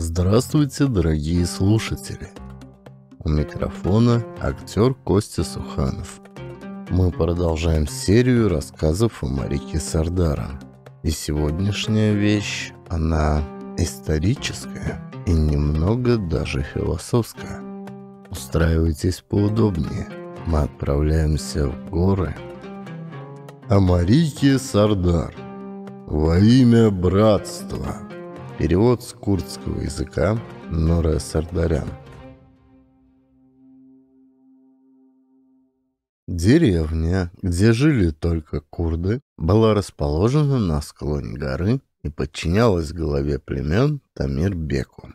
Здравствуйте, дорогие слушатели! У микрофона актер Костя Суханов. Мы продолжаем серию рассказов о Марике Сардара. И сегодняшняя вещь, она историческая и немного даже философская. Устраивайтесь поудобнее. Мы отправляемся в горы. О Марике Сардар. Во имя братства. Перевод с курдского языка Нора Сардарян. Деревня, где жили только курды, была расположена на склоне горы и подчинялась главе племен Тамирбеку.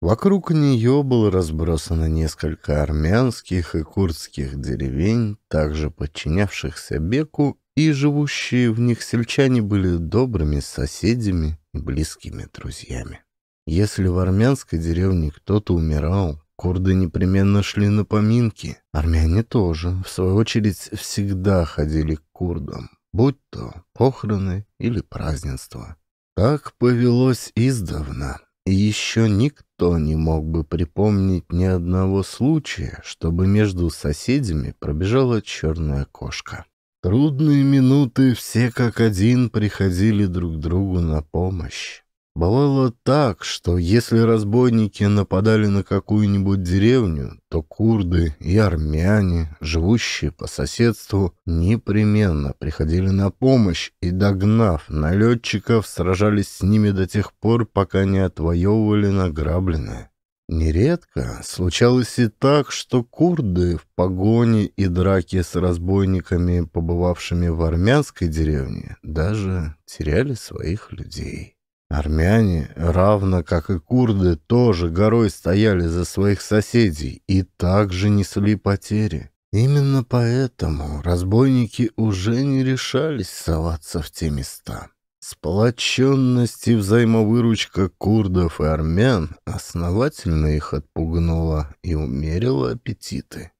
Вокруг нее было разбросано несколько армянских и курдских деревень, также подчинявшихся Беку, и живущие в них сельчане были добрыми соседями близкими друзьями. Если в армянской деревне кто-то умирал, курды непременно шли на поминки. Армяне тоже, в свою очередь, всегда ходили к курдам, будь то похороны или празднества. Так повелось издавна, и еще никто не мог бы припомнить ни одного случая, чтобы между соседями пробежала черная кошка. Трудные минуты все как один приходили друг другу на помощь. Бывало так, что если разбойники нападали на какую-нибудь деревню, то курды и армяне, живущие по соседству, непременно приходили на помощь и, догнав налетчиков, сражались с ними до тех пор, пока не отвоевывали награбленное. Нередко случалось и так, что курды в погоне и драке с разбойниками, побывавшими в армянской деревне, даже теряли своих людей. Армяне, равно как и курды, тоже горой стояли за своих соседей и также несли потери. Именно поэтому разбойники уже не решались соваться в те места. Сплоченность и взаимовыручка курдов и армян основательно их отпугнула и умерила аппетиты.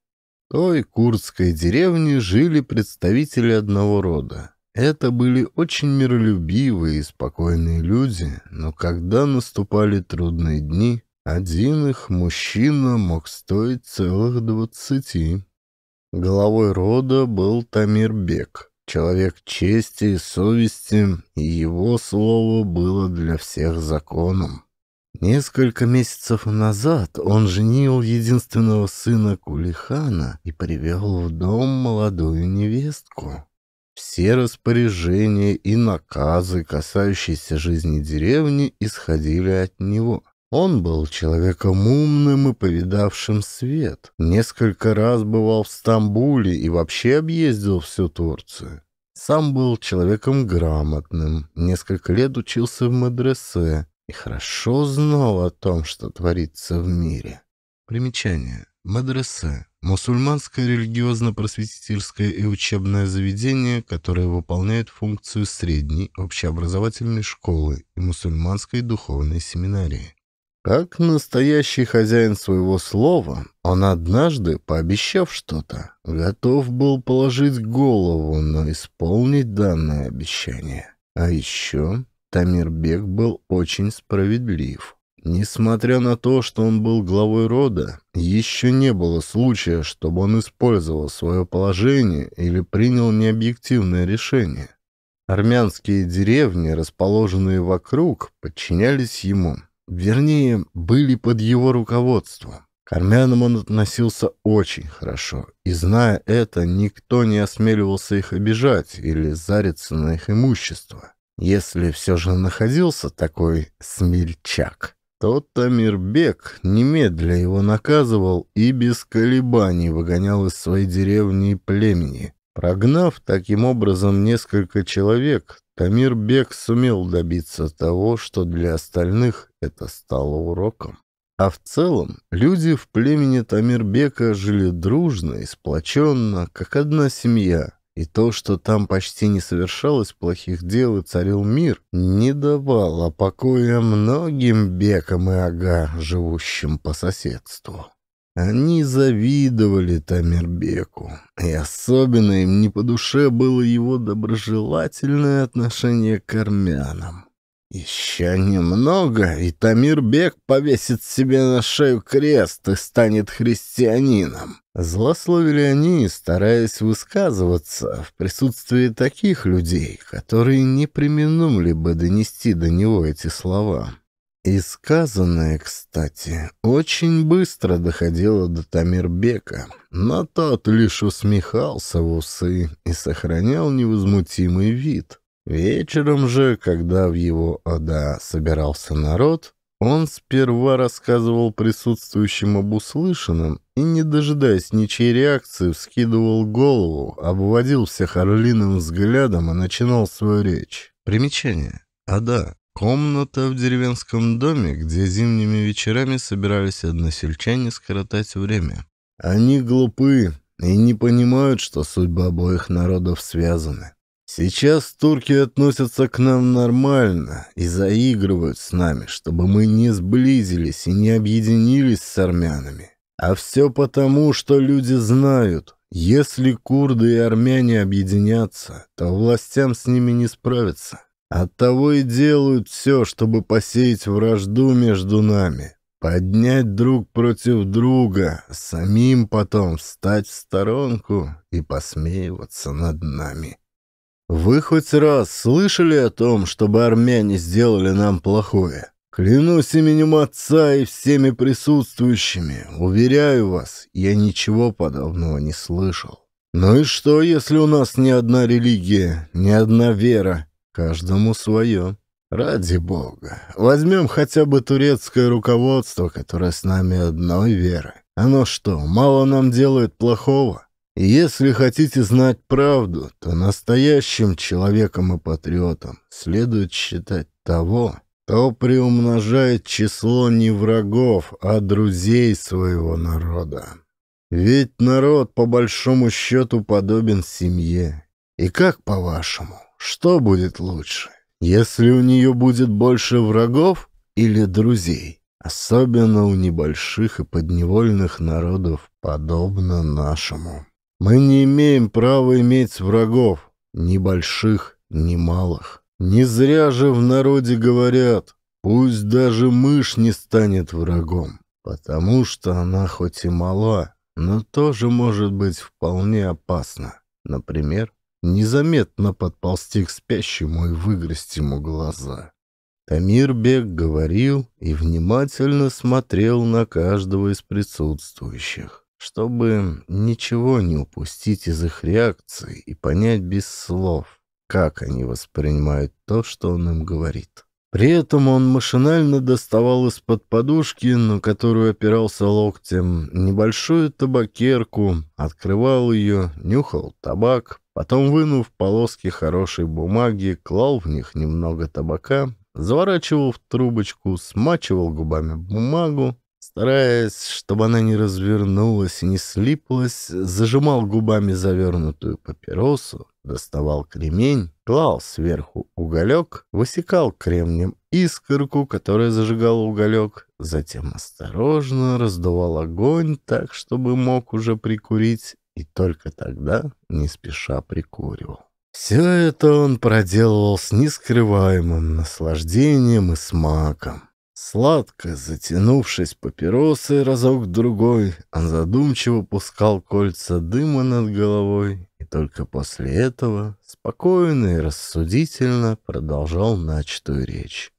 В той курдской деревне жили представители одного рода. Это были очень миролюбивые и спокойные люди, но когда наступали трудные дни, один их мужчина мог стоить целых двадцати. Главой рода был Тамирбек, человек чести и совести, и его слово было для всех законом. Несколько месяцев назад он женил единственного сына Кулихана и привел в дом молодую невестку. Все распоряжения и наказы, касающиеся жизни деревни, исходили от него. Он был человеком умным и повидавшим свет. Несколько раз бывал в Стамбуле и вообще объездил всю Турцию. Сам был человеком грамотным, несколько лет учился в мадресе и хорошо знал о том, что творится в мире. Примечание. Мадресе – мусульманское религиозно-просветительское и учебное заведение, которое выполняет функцию средней общеобразовательной школы и мусульманской духовной семинарии. Как настоящий хозяин своего слова, он однажды, пообещав что-то, готов был положить голову, но исполнить данное обещание. А еще Тамирбек был очень справедлив. Несмотря на то, что он был главой рода, еще не было случая, чтобы он использовал свое положение или принял необъективное решение. Армянские деревни, расположенные вокруг, подчинялись ему, Вернее, были под его руководством. К армянам он относился очень хорошо, и, зная это, никто не осмеливался их обижать или зариться на их имущество. Если все же находился такой смельчак, то Тамирбек немедля его наказывал и без колебаний выгонял из своей деревни и племени, Прогнав таким образом несколько человек, Тамир Бек сумел добиться того, что для остальных это стало уроком. А в целом люди в племени Тамирбека жили дружно и сплоченно, как одна семья, и то, что там почти не совершалось плохих дел и царил мир, не давало покоя многим бекам и ага, живущим по соседству. Они завидовали Тамербеку, и особенно им не по душе было его доброжелательное отношение к армянам. Еще немного, и Тамирбек повесит себе на шею крест и станет христианином. Злословили они, стараясь высказываться в присутствии таких людей, которые не применули бы донести до него эти слова. И сказанное, кстати, очень быстро доходило до Тамирбека, но тот лишь усмехался в усы и сохранял невозмутимый вид. Вечером же, когда в его ада собирался народ, он сперва рассказывал присутствующим об услышанном и, не дожидаясь ничьей реакции, вскидывал голову, обводил всех орлиным взглядом и начинал свою речь. Примечание. Ада Комната в деревенском доме, где зимними вечерами собирались односельчане скоротать время. Они глупы и не понимают, что судьба обоих народов связаны. Сейчас турки относятся к нам нормально и заигрывают с нами, чтобы мы не сблизились и не объединились с армянами. А все потому, что люди знают, если курды и армяне объединятся, то властям с ними не справиться. Оттого и делают все, чтобы посеять вражду между нами, поднять друг против друга, самим потом встать в сторонку и посмеиваться над нами. Вы хоть раз слышали о том, чтобы армяне сделали нам плохое? Клянусь именем отца и всеми присутствующими, уверяю вас, я ничего подобного не слышал. Ну и что, если у нас ни одна религия, ни одна вера, Каждому свое. Ради бога. Возьмем хотя бы турецкое руководство, которое с нами одной веры. Оно что, мало нам делает плохого? если хотите знать правду, то настоящим человеком и патриотом следует считать того, кто приумножает число не врагов, а друзей своего народа. Ведь народ, по большому счету, подобен семье. И как по-вашему? что будет лучше, если у нее будет больше врагов или друзей, особенно у небольших и подневольных народов, подобно нашему. Мы не имеем права иметь врагов, ни больших, ни малых. Не зря же в народе говорят, пусть даже мышь не станет врагом, потому что она хоть и мала, но тоже может быть вполне опасна. Например, незаметно подползти к спящему и выгрызть ему глаза. Тамирбек говорил и внимательно смотрел на каждого из присутствующих, чтобы ничего не упустить из их реакции и понять без слов, как они воспринимают то, что он им говорит. При этом он машинально доставал из-под подушки, на которую опирался локтем, небольшую табакерку, открывал ее, нюхал табак, потом, вынув полоски хорошей бумаги, клал в них немного табака, заворачивал в трубочку, смачивал губами бумагу, стараясь, чтобы она не развернулась и не слиплась, зажимал губами завернутую папиросу, доставал кремень, клал сверху уголек, высекал кремнем искорку, которая зажигала уголек, затем осторожно раздувал огонь так, чтобы мог уже прикурить, и только тогда не спеша прикуривал. Все это он проделывал с нескрываемым наслаждением и смаком. Сладко затянувшись папиросой разок-другой, он задумчиво пускал кольца дыма над головой и только после этого спокойно и рассудительно продолжал начатую речь.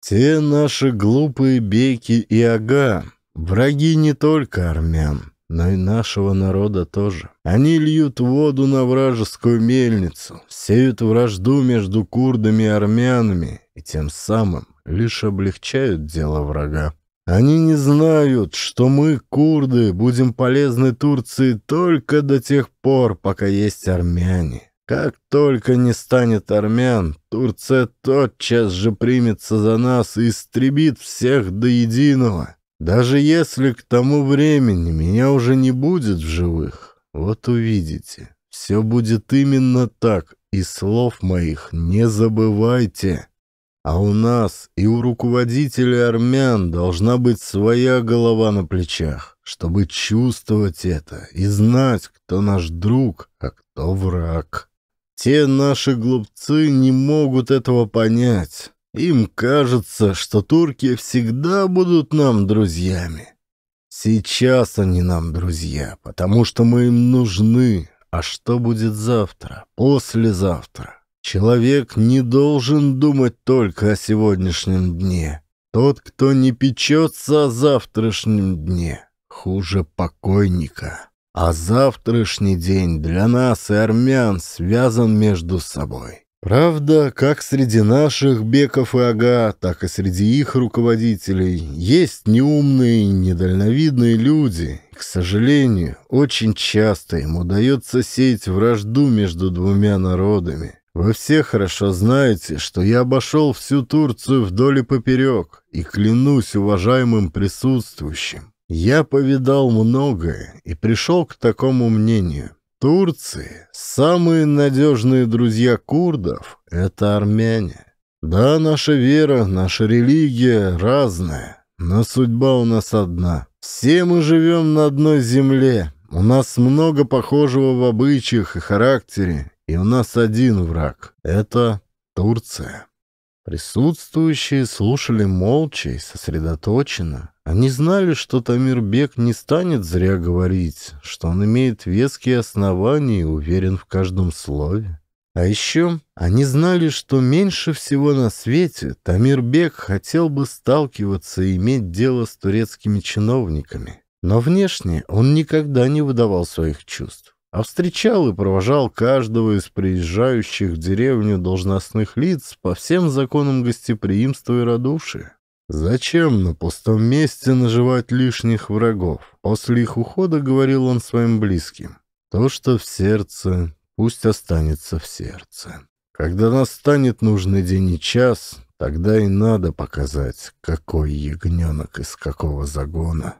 «Те наши глупые беки и ага, враги не только армян, но и нашего народа тоже. Они льют воду на вражескую мельницу, сеют вражду между курдами и армянами и тем самым лишь облегчают дело врага. Они не знают, что мы, курды, будем полезны Турции только до тех пор, пока есть армяне. Как только не станет армян, Турция тотчас же примется за нас и истребит всех до единого. Даже если к тому времени меня уже не будет в живых, вот увидите, все будет именно так, и слов моих не забывайте. А у нас и у руководителей армян должна быть своя голова на плечах, чтобы чувствовать это и знать, кто наш друг, а кто враг. Те наши глупцы не могут этого понять, им кажется, что турки всегда будут нам друзьями. Сейчас они нам друзья, потому что мы им нужны. А что будет завтра, послезавтра? Человек не должен думать только о сегодняшнем дне. Тот, кто не печется о завтрашнем дне, хуже покойника. А завтрашний день для нас и армян связан между собой. Правда, как среди наших беков и ага, так и среди их руководителей есть неумные и недальновидные люди. К сожалению, очень часто им удается сеять вражду между двумя народами. Вы все хорошо знаете, что я обошел всю Турцию вдоль и поперек, и клянусь уважаемым присутствующим. Я повидал многое и пришел к такому мнению. Турции самые надежные друзья курдов — это армяне. Да, наша вера, наша религия разная, но судьба у нас одна. Все мы живем на одной земле, у нас много похожего в обычаях и характере, и у нас один враг — это Турция. Присутствующие слушали молча и сосредоточенно, они знали, что Тамирбек не станет зря говорить, что он имеет веские основания и уверен в каждом слове. А еще они знали, что меньше всего на свете Тамирбек хотел бы сталкиваться и иметь дело с турецкими чиновниками. Но внешне он никогда не выдавал своих чувств, а встречал и провожал каждого из приезжающих в деревню должностных лиц по всем законам гостеприимства и радушия. «Зачем на пустом месте наживать лишних врагов?» После их ухода говорил он своим близким. «То, что в сердце, пусть останется в сердце. Когда настанет нужный день и час, тогда и надо показать, какой ягненок из какого загона».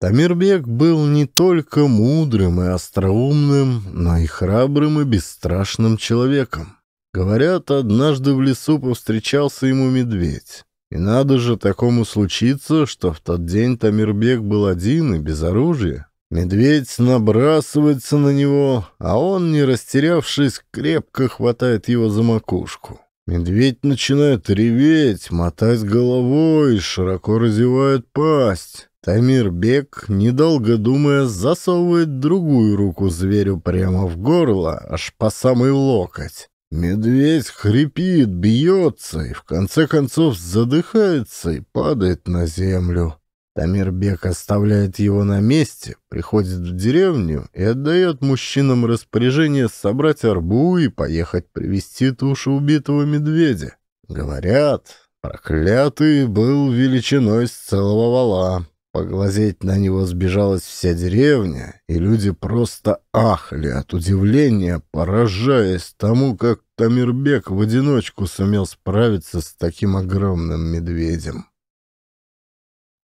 Тамирбек был не только мудрым и остроумным, но и храбрым и бесстрашным человеком. Говорят, однажды в лесу повстречался ему медведь. И надо же такому случиться, что в тот день Тамирбек был один и без оружия. Медведь набрасывается на него, а он, не растерявшись, крепко хватает его за макушку. Медведь начинает реветь, мотать головой, широко разевает пасть. Тамирбек, недолго думая, засовывает другую руку зверю прямо в горло, аж по самый локоть. Медведь хрипит, бьется и в конце концов задыхается и падает на землю. Тамирбек оставляет его на месте, приходит в деревню и отдает мужчинам распоряжение собрать арбу и поехать привезти тушу убитого медведя. Говорят, проклятый был величиной с целого вала. Поглазеть на него сбежалась вся деревня, и люди просто ахли от удивления, поражаясь тому, как Тамирбек в одиночку сумел справиться с таким огромным медведем.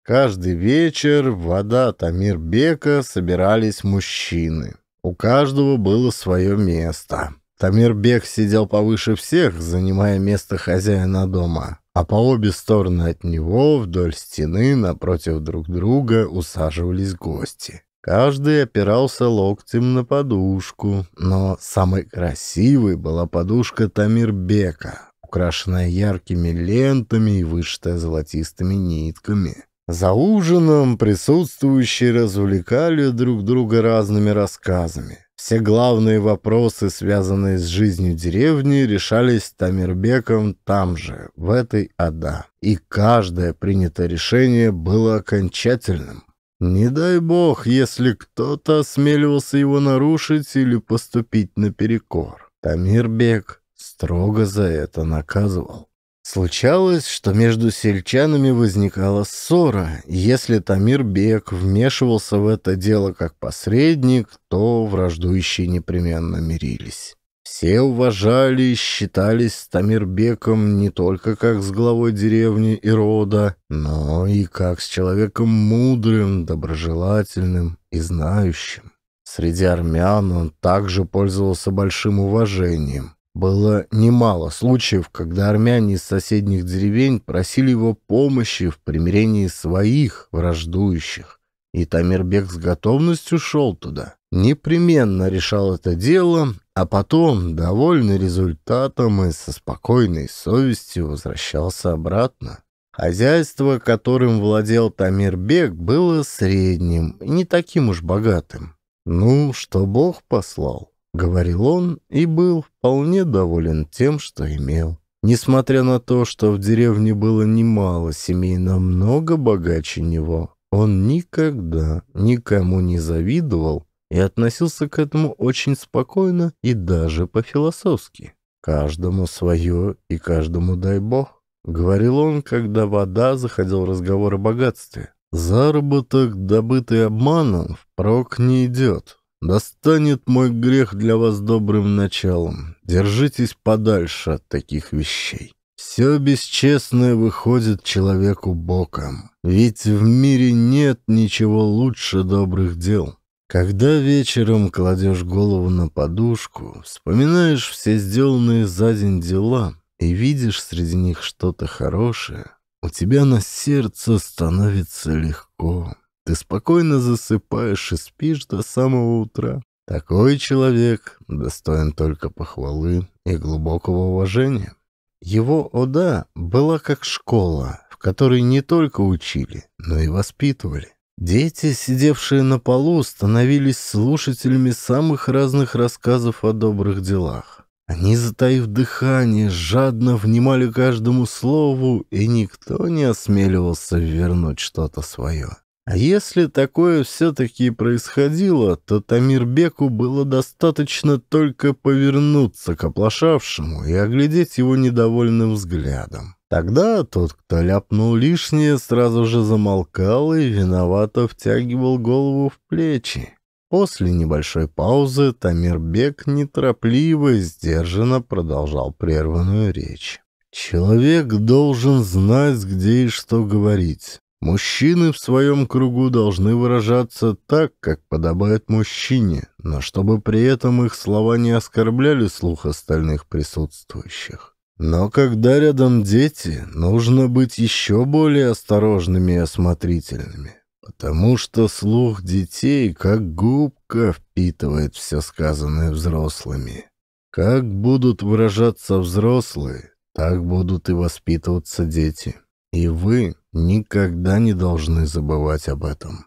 Каждый вечер вода Тамирбека собирались мужчины. У каждого было свое место. Тамирбек сидел повыше всех, занимая место хозяина дома а по обе стороны от него, вдоль стены, напротив друг друга, усаживались гости. Каждый опирался локтем на подушку, но самой красивой была подушка Тамирбека, украшенная яркими лентами и вышитая золотистыми нитками. За ужином присутствующие развлекали друг друга разными рассказами. Все главные вопросы, связанные с жизнью деревни, решались Тамирбеком там же, в этой Ада. И каждое принятое решение было окончательным. Не дай бог, если кто-то осмеливался его нарушить или поступить наперекор. Тамирбек строго за это наказывал. Случалось, что между сельчанами возникала ссора, если Тамир Бек вмешивался в это дело как посредник, то враждующие непременно мирились. Все уважали и считались с Тамирбеком не только как с главой деревни и рода, но и как с человеком мудрым, доброжелательным и знающим. Среди армян он также пользовался большим уважением. Было немало случаев, когда армяне из соседних деревень просили его помощи в примирении своих враждующих, и Тамирбек с готовностью шел туда. Непременно решал это дело, а потом, довольный результатом и со спокойной совестью, возвращался обратно. Хозяйство, которым владел Тамирбек, было средним и не таким уж богатым. Ну, что Бог послал говорил он и был вполне доволен тем, что имел. Несмотря на то, что в деревне было немало семей намного богаче него, он никогда никому не завидовал и относился к этому очень спокойно и даже по-философски. «Каждому свое и каждому дай бог», — говорил он, когда вода заходил разговор о богатстве. «Заработок, добытый обманом, впрок не идет. Достанет мой грех для вас добрым началом. Держитесь подальше от таких вещей. Все бесчестное выходит человеку боком. Ведь в мире нет ничего лучше добрых дел. Когда вечером кладешь голову на подушку, вспоминаешь все сделанные за день дела и видишь среди них что-то хорошее, у тебя на сердце становится легко. Ты спокойно засыпаешь и спишь до самого утра. Такой человек достоин только похвалы и глубокого уважения. Его ода была как школа, в которой не только учили, но и воспитывали. Дети, сидевшие на полу, становились слушателями самых разных рассказов о добрых делах. Они, затаив дыхание, жадно внимали каждому слову, и никто не осмеливался вернуть что-то свое. А если такое все-таки происходило, то Тамирбеку было достаточно только повернуться к оплошавшему и оглядеть его недовольным взглядом. Тогда тот, кто ляпнул лишнее, сразу же замолкал и виновато втягивал голову в плечи. После небольшой паузы Тамирбек неторопливо и сдержанно продолжал прерванную речь. «Человек должен знать, где и что говорить. Мужчины в своем кругу должны выражаться так, как подобает мужчине, но чтобы при этом их слова не оскорбляли слух остальных присутствующих. Но когда рядом дети, нужно быть еще более осторожными и осмотрительными, потому что слух детей как губка впитывает все сказанное взрослыми. Как будут выражаться взрослые, так будут и воспитываться дети. И вы никогда не должны забывать об этом.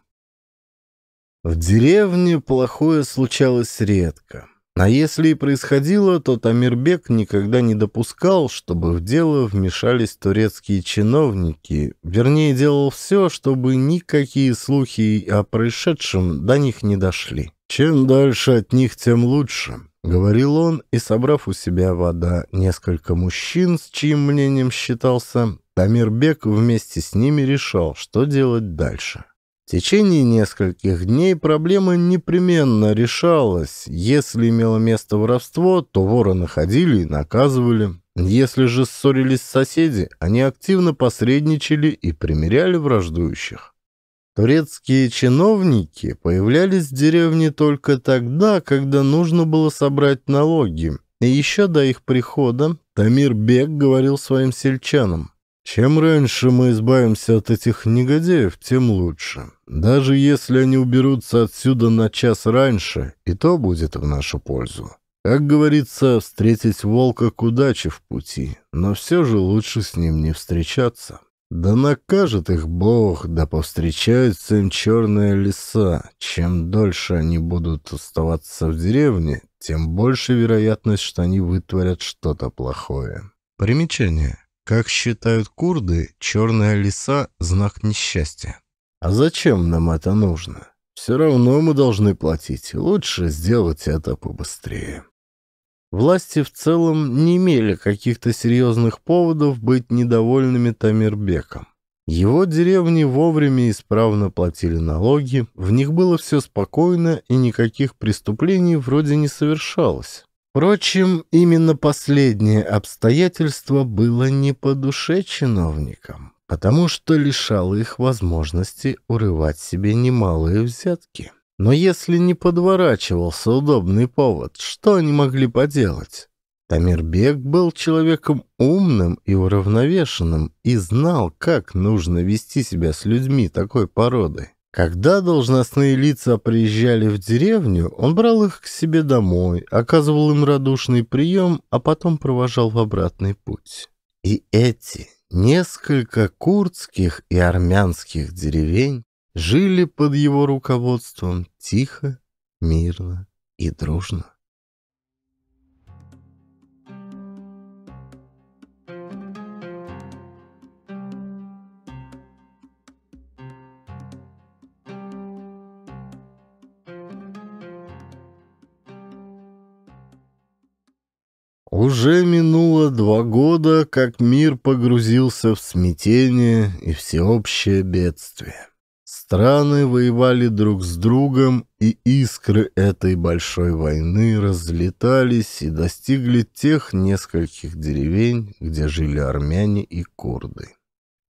В деревне плохое случалось редко. А если и происходило, то Тамирбек никогда не допускал, чтобы в дело вмешались турецкие чиновники, вернее, делал все, чтобы никакие слухи о происшедшем до них не дошли. «Чем дальше от них, тем лучше», — говорил он, и, собрав у себя вода несколько мужчин, с чьим мнением считался, Тамирбек вместе с ними решал, что делать дальше. В течение нескольких дней проблема непременно решалась. Если имело место воровство, то вора находили и наказывали. Если же ссорились соседи, они активно посредничали и примиряли враждующих. Турецкие чиновники появлялись в деревне только тогда, когда нужно было собрать налоги. И еще до их прихода Тамир Бек говорил своим сельчанам, чем раньше мы избавимся от этих негодяев, тем лучше. Даже если они уберутся отсюда на час раньше, и то будет в нашу пользу. Как говорится, встретить волка к удаче в пути, но все же лучше с ним не встречаться. Да накажет их Бог, да повстречаются им черные леса. Чем дольше они будут оставаться в деревне, тем больше вероятность, что они вытворят что-то плохое. Примечание. Как считают курды, черная лиса — знак несчастья. А зачем нам это нужно? Все равно мы должны платить. Лучше сделать это побыстрее. Власти в целом не имели каких-то серьезных поводов быть недовольными Тамирбеком. Его деревни вовремя и исправно платили налоги, в них было все спокойно и никаких преступлений вроде не совершалось. Впрочем, именно последнее обстоятельство было не по душе чиновникам, потому что лишало их возможности урывать себе немалые взятки. Но если не подворачивался удобный повод, что они могли поделать? Тамирбек был человеком умным и уравновешенным и знал, как нужно вести себя с людьми такой породы. Когда должностные лица приезжали в деревню, он брал их к себе домой, оказывал им радушный прием, а потом провожал в обратный путь. И эти несколько курдских и армянских деревень жили под его руководством тихо, мирно и дружно. Уже минуло два года, как мир погрузился в смятение и всеобщее бедствие. Страны воевали друг с другом, и искры этой большой войны разлетались и достигли тех нескольких деревень, где жили армяне и курды.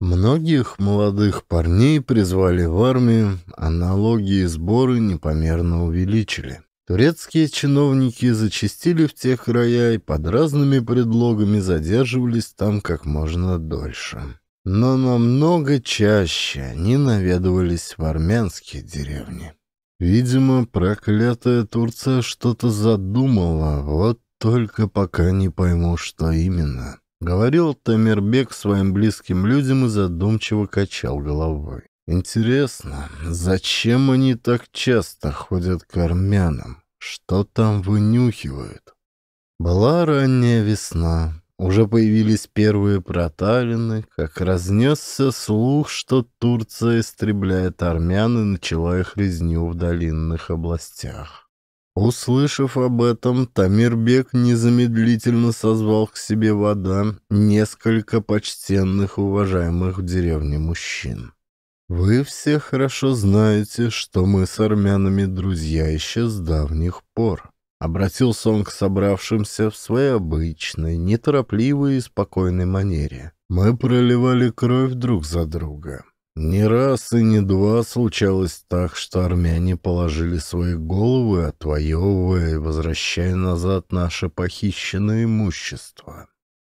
Многих молодых парней призвали в армию, а налоги и сборы непомерно увеличили. Турецкие чиновники зачастили в те края и под разными предлогами задерживались там как можно дольше. Но намного чаще они наведывались в армянские деревни. Видимо, проклятая Турция что-то задумала, вот только пока не пойму, что именно. Говорил Тамирбек своим близким людям и задумчиво качал головой. Интересно, зачем они так часто ходят к армянам? Что там вынюхивают? Была ранняя весна. Уже появились первые проталины, как разнесся слух, что Турция истребляет армян и начала их резню в долинных областях. Услышав об этом, Тамирбек незамедлительно созвал к себе вода несколько почтенных уважаемых в деревне мужчин. Вы все хорошо знаете, что мы с армянами друзья еще с давних пор. Обратился он к собравшимся в своей обычной, неторопливой и спокойной манере. Мы проливали кровь друг за друга. Не раз и не два случалось так, что армяне положили свои головы, отвоевывая и возвращая назад наше похищенное имущество.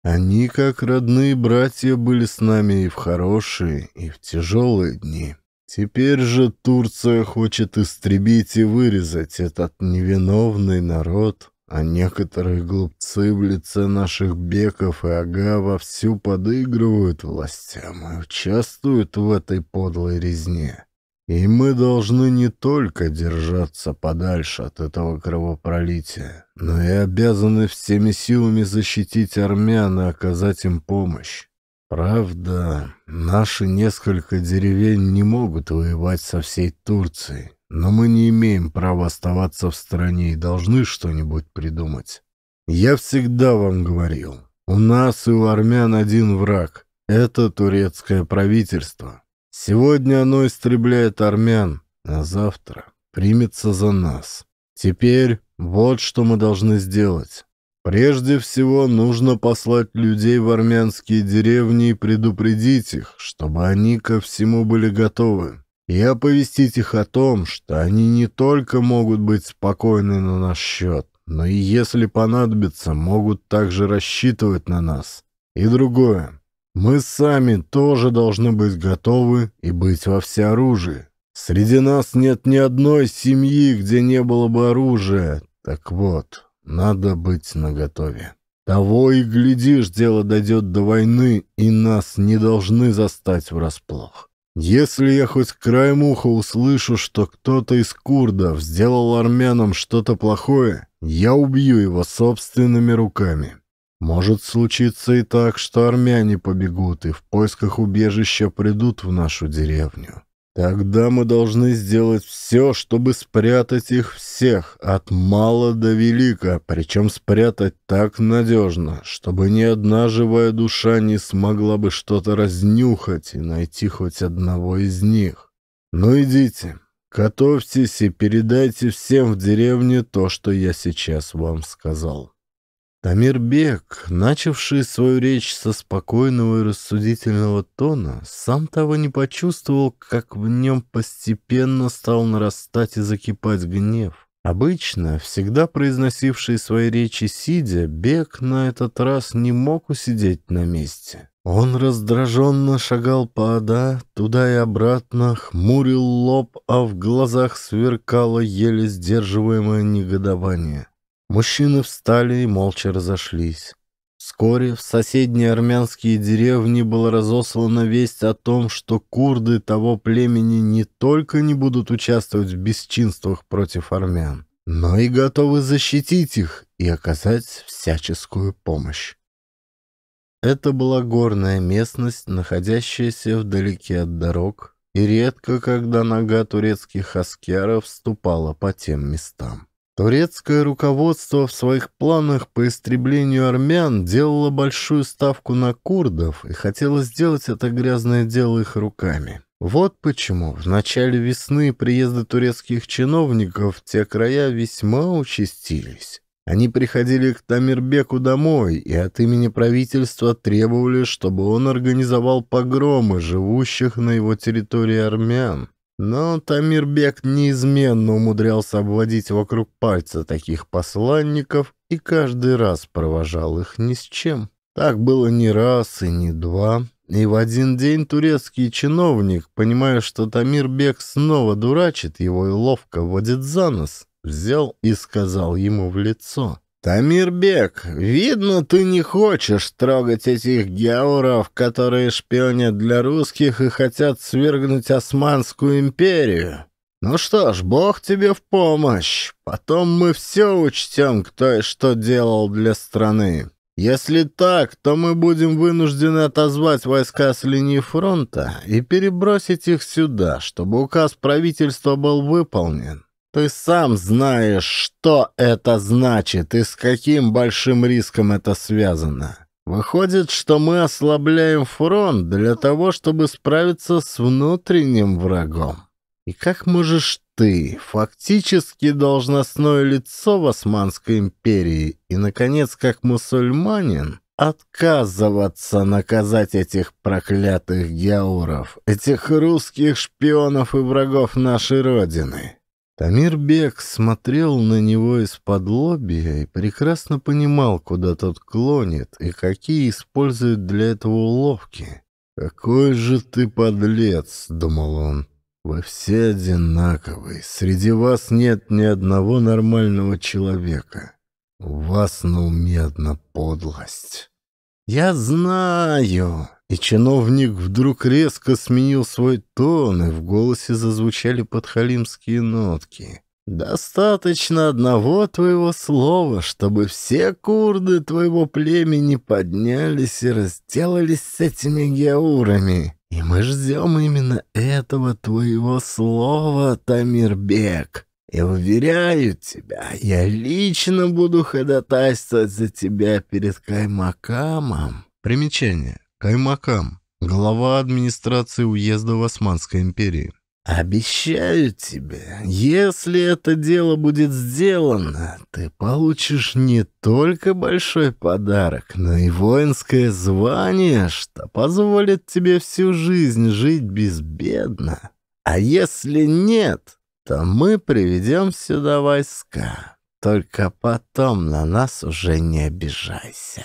Они, как родные братья, были с нами и в хорошие, и в тяжелые дни. Теперь же Турция хочет истребить и вырезать этот невиновный народ, а некоторые глупцы в лице наших беков и ага вовсю подыгрывают властям и участвуют в этой подлой резне. И мы должны не только держаться подальше от этого кровопролития, но и обязаны всеми силами защитить армян и оказать им помощь. Правда, наши несколько деревень не могут воевать со всей Турцией, но мы не имеем права оставаться в стране и должны что-нибудь придумать. Я всегда вам говорил, у нас и у армян один враг — это турецкое правительство. Сегодня оно истребляет армян, а завтра примется за нас. Теперь вот что мы должны сделать. Прежде всего, нужно послать людей в армянские деревни и предупредить их, чтобы они ко всему были готовы, и оповестить их о том, что они не только могут быть спокойны на наш счет, но и, если понадобится, могут также рассчитывать на нас. И другое. Мы сами тоже должны быть готовы и быть во всеоружии. Среди нас нет ни одной семьи, где не было бы оружия. Так вот, надо быть наготове. Того и глядишь, дело дойдет до войны, и нас не должны застать врасплох. Если я хоть краем уха услышу, что кто-то из курдов сделал армянам что-то плохое, я убью его собственными руками. Может случиться и так, что армяне побегут и в поисках убежища придут в нашу деревню. Тогда мы должны сделать все, чтобы спрятать их всех, от мала до велика, причем спрятать так надежно, чтобы ни одна живая душа не смогла бы что-то разнюхать и найти хоть одного из них. Ну идите, готовьтесь и передайте всем в деревне то, что я сейчас вам сказал. Тамирбек, начавший свою речь со спокойного и рассудительного тона, сам того не почувствовал, как в нем постепенно стал нарастать и закипать гнев. Обычно, всегда произносивший свои речи сидя, Бек на этот раз не мог усидеть на месте. Он раздраженно шагал по ада, туда и обратно, хмурил лоб, а в глазах сверкало еле сдерживаемое негодование. Мужчины встали и молча разошлись. Вскоре в соседние армянские деревни была разослана весть о том, что курды того племени не только не будут участвовать в бесчинствах против армян, но и готовы защитить их и оказать всяческую помощь. Это была горная местность, находящаяся вдалеке от дорог, и редко когда нога турецких аскеров ступала по тем местам. Турецкое руководство в своих планах по истреблению армян делало большую ставку на курдов и хотело сделать это грязное дело их руками. Вот почему в начале весны приезды турецких чиновников в те края весьма участились. Они приходили к Тамирбеку домой и от имени правительства требовали, чтобы он организовал погромы живущих на его территории армян. Но Тамирбек неизменно умудрялся обводить вокруг пальца таких посланников и каждый раз провожал их ни с чем. Так было не раз и не два. И в один день турецкий чиновник, понимая, что Тамирбек снова дурачит его и ловко водит за нос, взял и сказал ему в лицо — «Тамирбек, видно, ты не хочешь трогать этих георов, которые шпионят для русских и хотят свергнуть Османскую империю. Ну что ж, бог тебе в помощь. Потом мы все учтем, кто и что делал для страны. Если так, то мы будем вынуждены отозвать войска с линии фронта и перебросить их сюда, чтобы указ правительства был выполнен. Ты сам знаешь, что это значит и с каким большим риском это связано. Выходит, что мы ослабляем фронт для того, чтобы справиться с внутренним врагом. И как можешь ты, фактически должностное лицо в Османской империи и, наконец, как мусульманин, отказываться наказать этих проклятых георов, этих русских шпионов и врагов нашей Родины? Тамир Бек смотрел на него из-под лобья и прекрасно понимал, куда тот клонит и какие используют для этого уловки. «Какой же ты подлец!» — думал он. «Вы все одинаковые. Среди вас нет ни одного нормального человека. У вас на уме одна подлость». «Я знаю!» И чиновник вдруг резко сменил свой тон, и в голосе зазвучали подхалимские нотки. «Достаточно одного твоего слова, чтобы все курды твоего племени поднялись и разделались с этими геурами. И мы ждем именно этого твоего слова, Тамирбек. И уверяю тебя, я лично буду ходатайствовать за тебя перед Каймакамом». Примечание. Каймакам, глава администрации уезда в Османской империи. «Обещаю тебе, если это дело будет сделано, ты получишь не только большой подарок, но и воинское звание, что позволит тебе всю жизнь жить безбедно. А если нет, то мы приведем сюда войска. Только потом на нас уже не обижайся».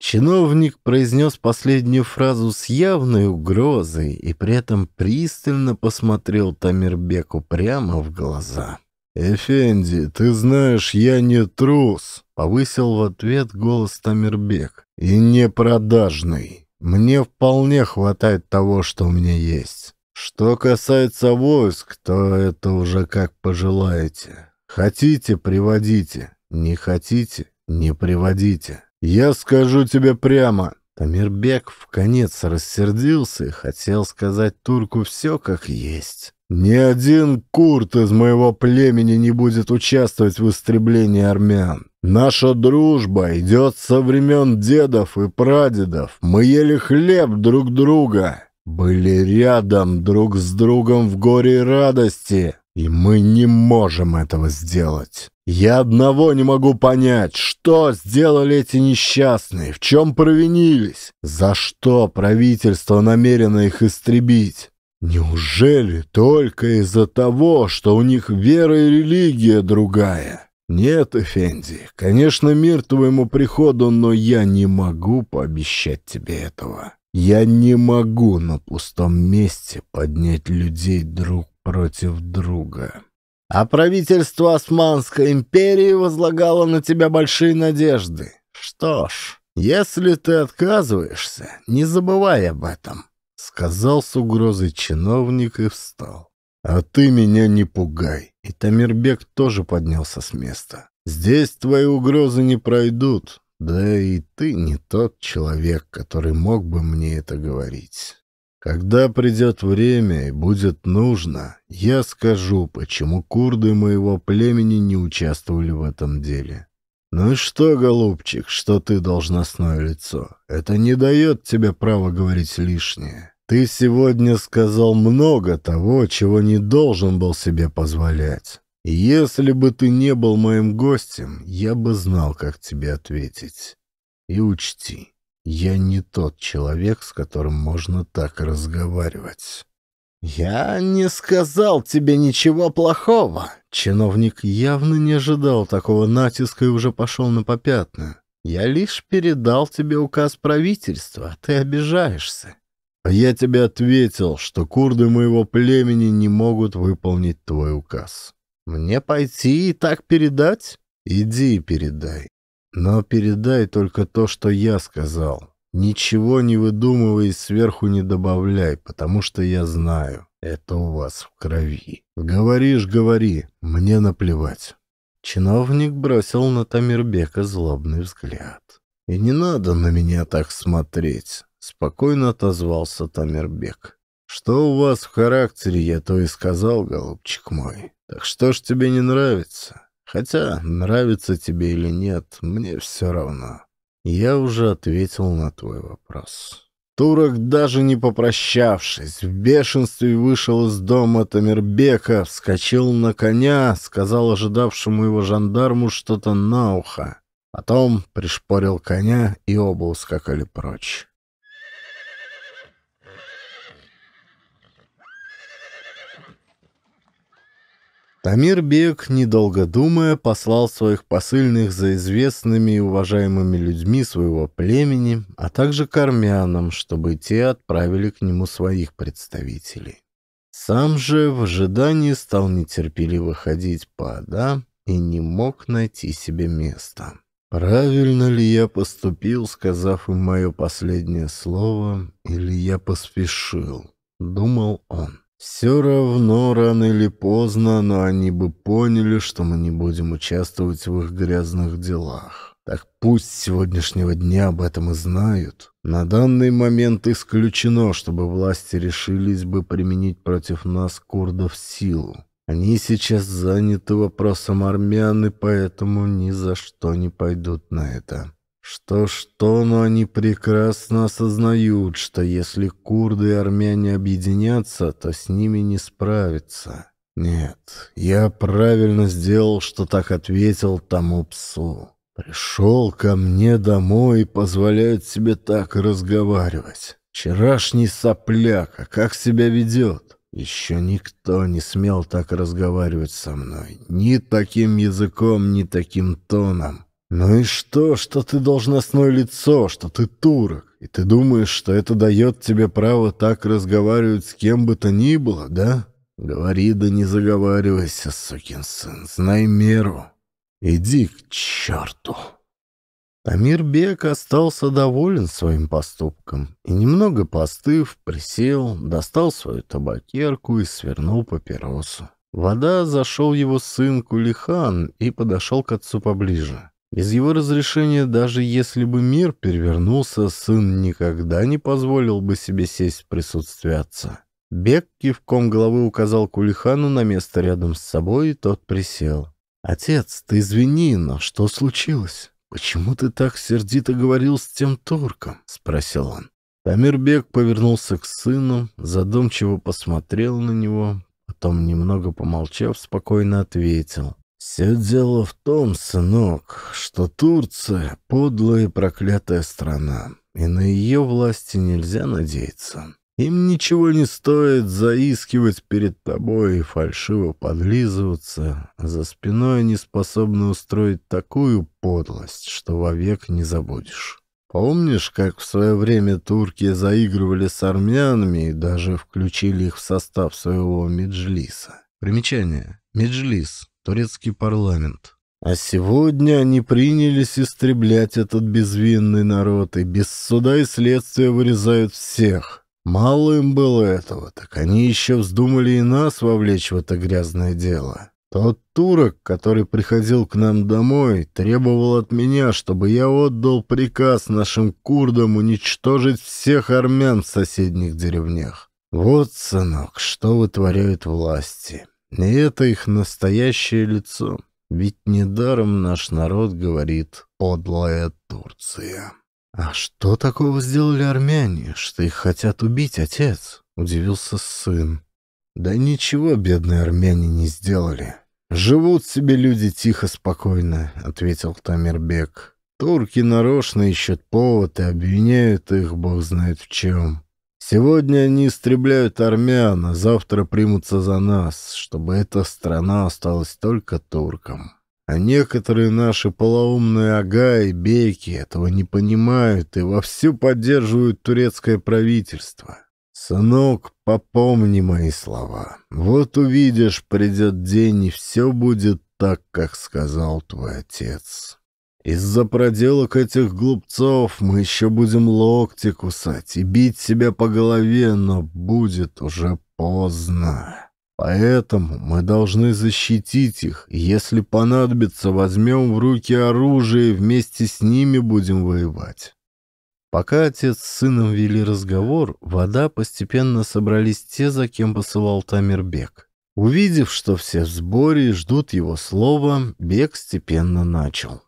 Чиновник произнес последнюю фразу с явной угрозой и при этом пристально посмотрел Тамирбеку прямо в глаза. «Эфенди, ты знаешь, я не трус!» — повысил в ответ голос Тамирбек. «И не продажный. Мне вполне хватает того, что у меня есть. Что касается войск, то это уже как пожелаете. Хотите — приводите, не хотите — не приводите». «Я скажу тебе прямо!» Тамирбек в конец рассердился и хотел сказать турку все как есть. «Ни один курт из моего племени не будет участвовать в истреблении армян. Наша дружба идет со времен дедов и прадедов. Мы ели хлеб друг друга, были рядом друг с другом в горе и радости, и мы не можем этого сделать. Я одного не могу понять, что сделали эти несчастные, в чем провинились, за что правительство намерено их истребить. Неужели только из-за того, что у них вера и религия другая? Нет, Эфенди, конечно, мир твоему приходу, но я не могу пообещать тебе этого. Я не могу на пустом месте поднять людей друг против друга. А правительство Османской империи возлагало на тебя большие надежды. Что ж, если ты отказываешься, не забывай об этом, — сказал с угрозой чиновник и встал. А ты меня не пугай. И Тамирбек тоже поднялся с места. Здесь твои угрозы не пройдут. Да и ты не тот человек, который мог бы мне это говорить. Когда придет время и будет нужно, я скажу, почему курды моего племени не участвовали в этом деле. Ну что, голубчик, что ты должностное лицо? Это не дает тебе права говорить лишнее. Ты сегодня сказал много того, чего не должен был себе позволять. И если бы ты не был моим гостем, я бы знал, как тебе ответить. И учти, я не тот человек, с которым можно так разговаривать. «Я не сказал тебе ничего плохого!» Чиновник явно не ожидал такого натиска и уже пошел на попятную. «Я лишь передал тебе указ правительства, а ты обижаешься». «А я тебе ответил, что курды моего племени не могут выполнить твой указ». «Мне пойти и так передать?» «Иди и передай. Но передай только то, что я сказал. Ничего не выдумывай и сверху не добавляй, потому что я знаю, это у вас в крови. Говоришь, говори, мне наплевать. Чиновник бросил на Тамирбека злобный взгляд. «И не надо на меня так смотреть», — спокойно отозвался Тамирбек. «Что у вас в характере, я то и сказал, голубчик мой. Так что ж тебе не нравится?» Хотя, нравится тебе или нет, мне все равно. Я уже ответил на твой вопрос. Турок, даже не попрощавшись, в бешенстве вышел из дома Тамирбека, вскочил на коня, сказал ожидавшему его жандарму что-то на ухо. Потом пришпорил коня, и оба ускакали прочь. Тамир Бек, недолго думая, послал своих посыльных за известными и уважаемыми людьми своего племени, а также к армянам, чтобы те отправили к нему своих представителей. Сам же в ожидании стал нетерпеливо ходить по Ада и не мог найти себе места. Правильно ли я поступил, сказав им мое последнее слово, или я поспешил, думал он. Все равно, рано или поздно, но они бы поняли, что мы не будем участвовать в их грязных делах. Так пусть с сегодняшнего дня об этом и знают. На данный момент исключено, чтобы власти решились бы применить против нас курдов силу. Они сейчас заняты вопросом армян и поэтому ни за что не пойдут на это. Что-что, но они прекрасно осознают, что если курды и армяне объединятся, то с ними не справиться. Нет, я правильно сделал, что так ответил тому псу. Пришел ко мне домой и позволяет себе так разговаривать. Вчерашний сопляк, а как себя ведет? Еще никто не смел так разговаривать со мной. Ни таким языком, ни таким тоном. «Ну и что, что ты должностное лицо, что ты турок, и ты думаешь, что это дает тебе право так разговаривать с кем бы то ни было, да? Говори да не заговаривайся, сукин сын, знай меру. Иди к черту!» Амир Бек остался доволен своим поступком и, немного постыв, присел, достал свою табакерку и свернул папиросу. Вода зашел его сын Кулихан и подошел к отцу поближе. Без его разрешения, даже если бы мир перевернулся, сын никогда не позволил бы себе сесть в присутствии отца. Бек кивком головы указал Кулихану на место рядом с собой, и тот присел. «Отец, ты извини, но что случилось? Почему ты так сердито говорил с тем турком?» — спросил он. Тамирбек повернулся к сыну, задумчиво посмотрел на него, потом, немного помолчав, спокойно ответил. «Все дело в том, сынок, что Турция — подлая и проклятая страна, и на ее власти нельзя надеяться. Им ничего не стоит заискивать перед тобой и фальшиво подлизываться. За спиной они способны устроить такую подлость, что вовек не забудешь. Помнишь, как в свое время турки заигрывали с армянами и даже включили их в состав своего меджлиса? Примечание. Меджлис турецкий парламент. А сегодня они принялись истреблять этот безвинный народ и без суда и следствия вырезают всех. Мало им было этого, так они еще вздумали и нас вовлечь в это грязное дело. Тот турок, который приходил к нам домой, требовал от меня, чтобы я отдал приказ нашим курдам уничтожить всех армян в соседних деревнях. Вот, сынок, что вытворяют власти. И это их настоящее лицо. Ведь недаром наш народ говорит «подлая Турция». «А что такого сделали армяне, что их хотят убить, отец?» — удивился сын. «Да ничего бедные армяне не сделали. Живут себе люди тихо, спокойно», — ответил Тамирбек. «Турки нарочно ищут повод и обвиняют их бог знает в чем. Сегодня они истребляют армян, а завтра примутся за нас, чтобы эта страна осталась только туркам. А некоторые наши полоумные ага и бейки этого не понимают и вовсю поддерживают турецкое правительство. Сынок, попомни мои слова. Вот увидишь, придет день, и все будет так, как сказал твой отец». Из-за проделок этих глупцов мы еще будем локти кусать и бить себя по голове, но будет уже поздно. Поэтому мы должны защитить их, и если понадобится, возьмем в руки оружие и вместе с ними будем воевать. Пока отец с сыном вели разговор, вода постепенно собрались те, за кем посылал Тамирбек. Увидев, что все в сборе и ждут его слова, Бек степенно начал.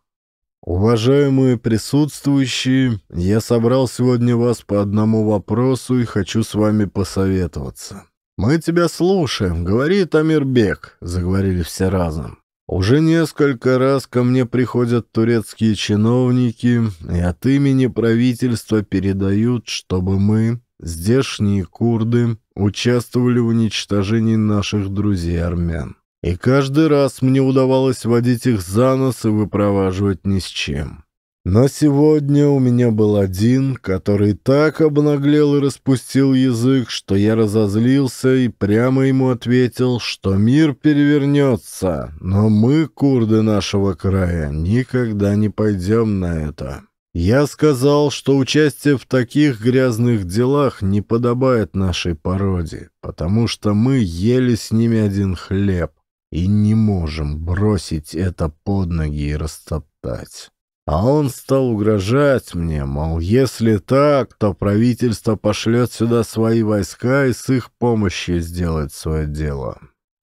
Уважаемые присутствующие, я собрал сегодня вас по одному вопросу и хочу с вами посоветоваться. «Мы тебя слушаем, говори, Тамирбек», — заговорили все разом. Уже несколько раз ко мне приходят турецкие чиновники и от имени правительства передают, чтобы мы, здешние курды, участвовали в уничтожении наших друзей-армян. И каждый раз мне удавалось водить их за нос и выпроваживать ни с чем. Но сегодня у меня был один, который так обнаглел и распустил язык, что я разозлился и прямо ему ответил, что мир перевернется, но мы, курды нашего края, никогда не пойдем на это. Я сказал, что участие в таких грязных делах не подобает нашей породе, потому что мы ели с ними один хлеб и не можем бросить это под ноги и растоптать. А он стал угрожать мне, мол, если так, то правительство пошлет сюда свои войска и с их помощью сделает свое дело.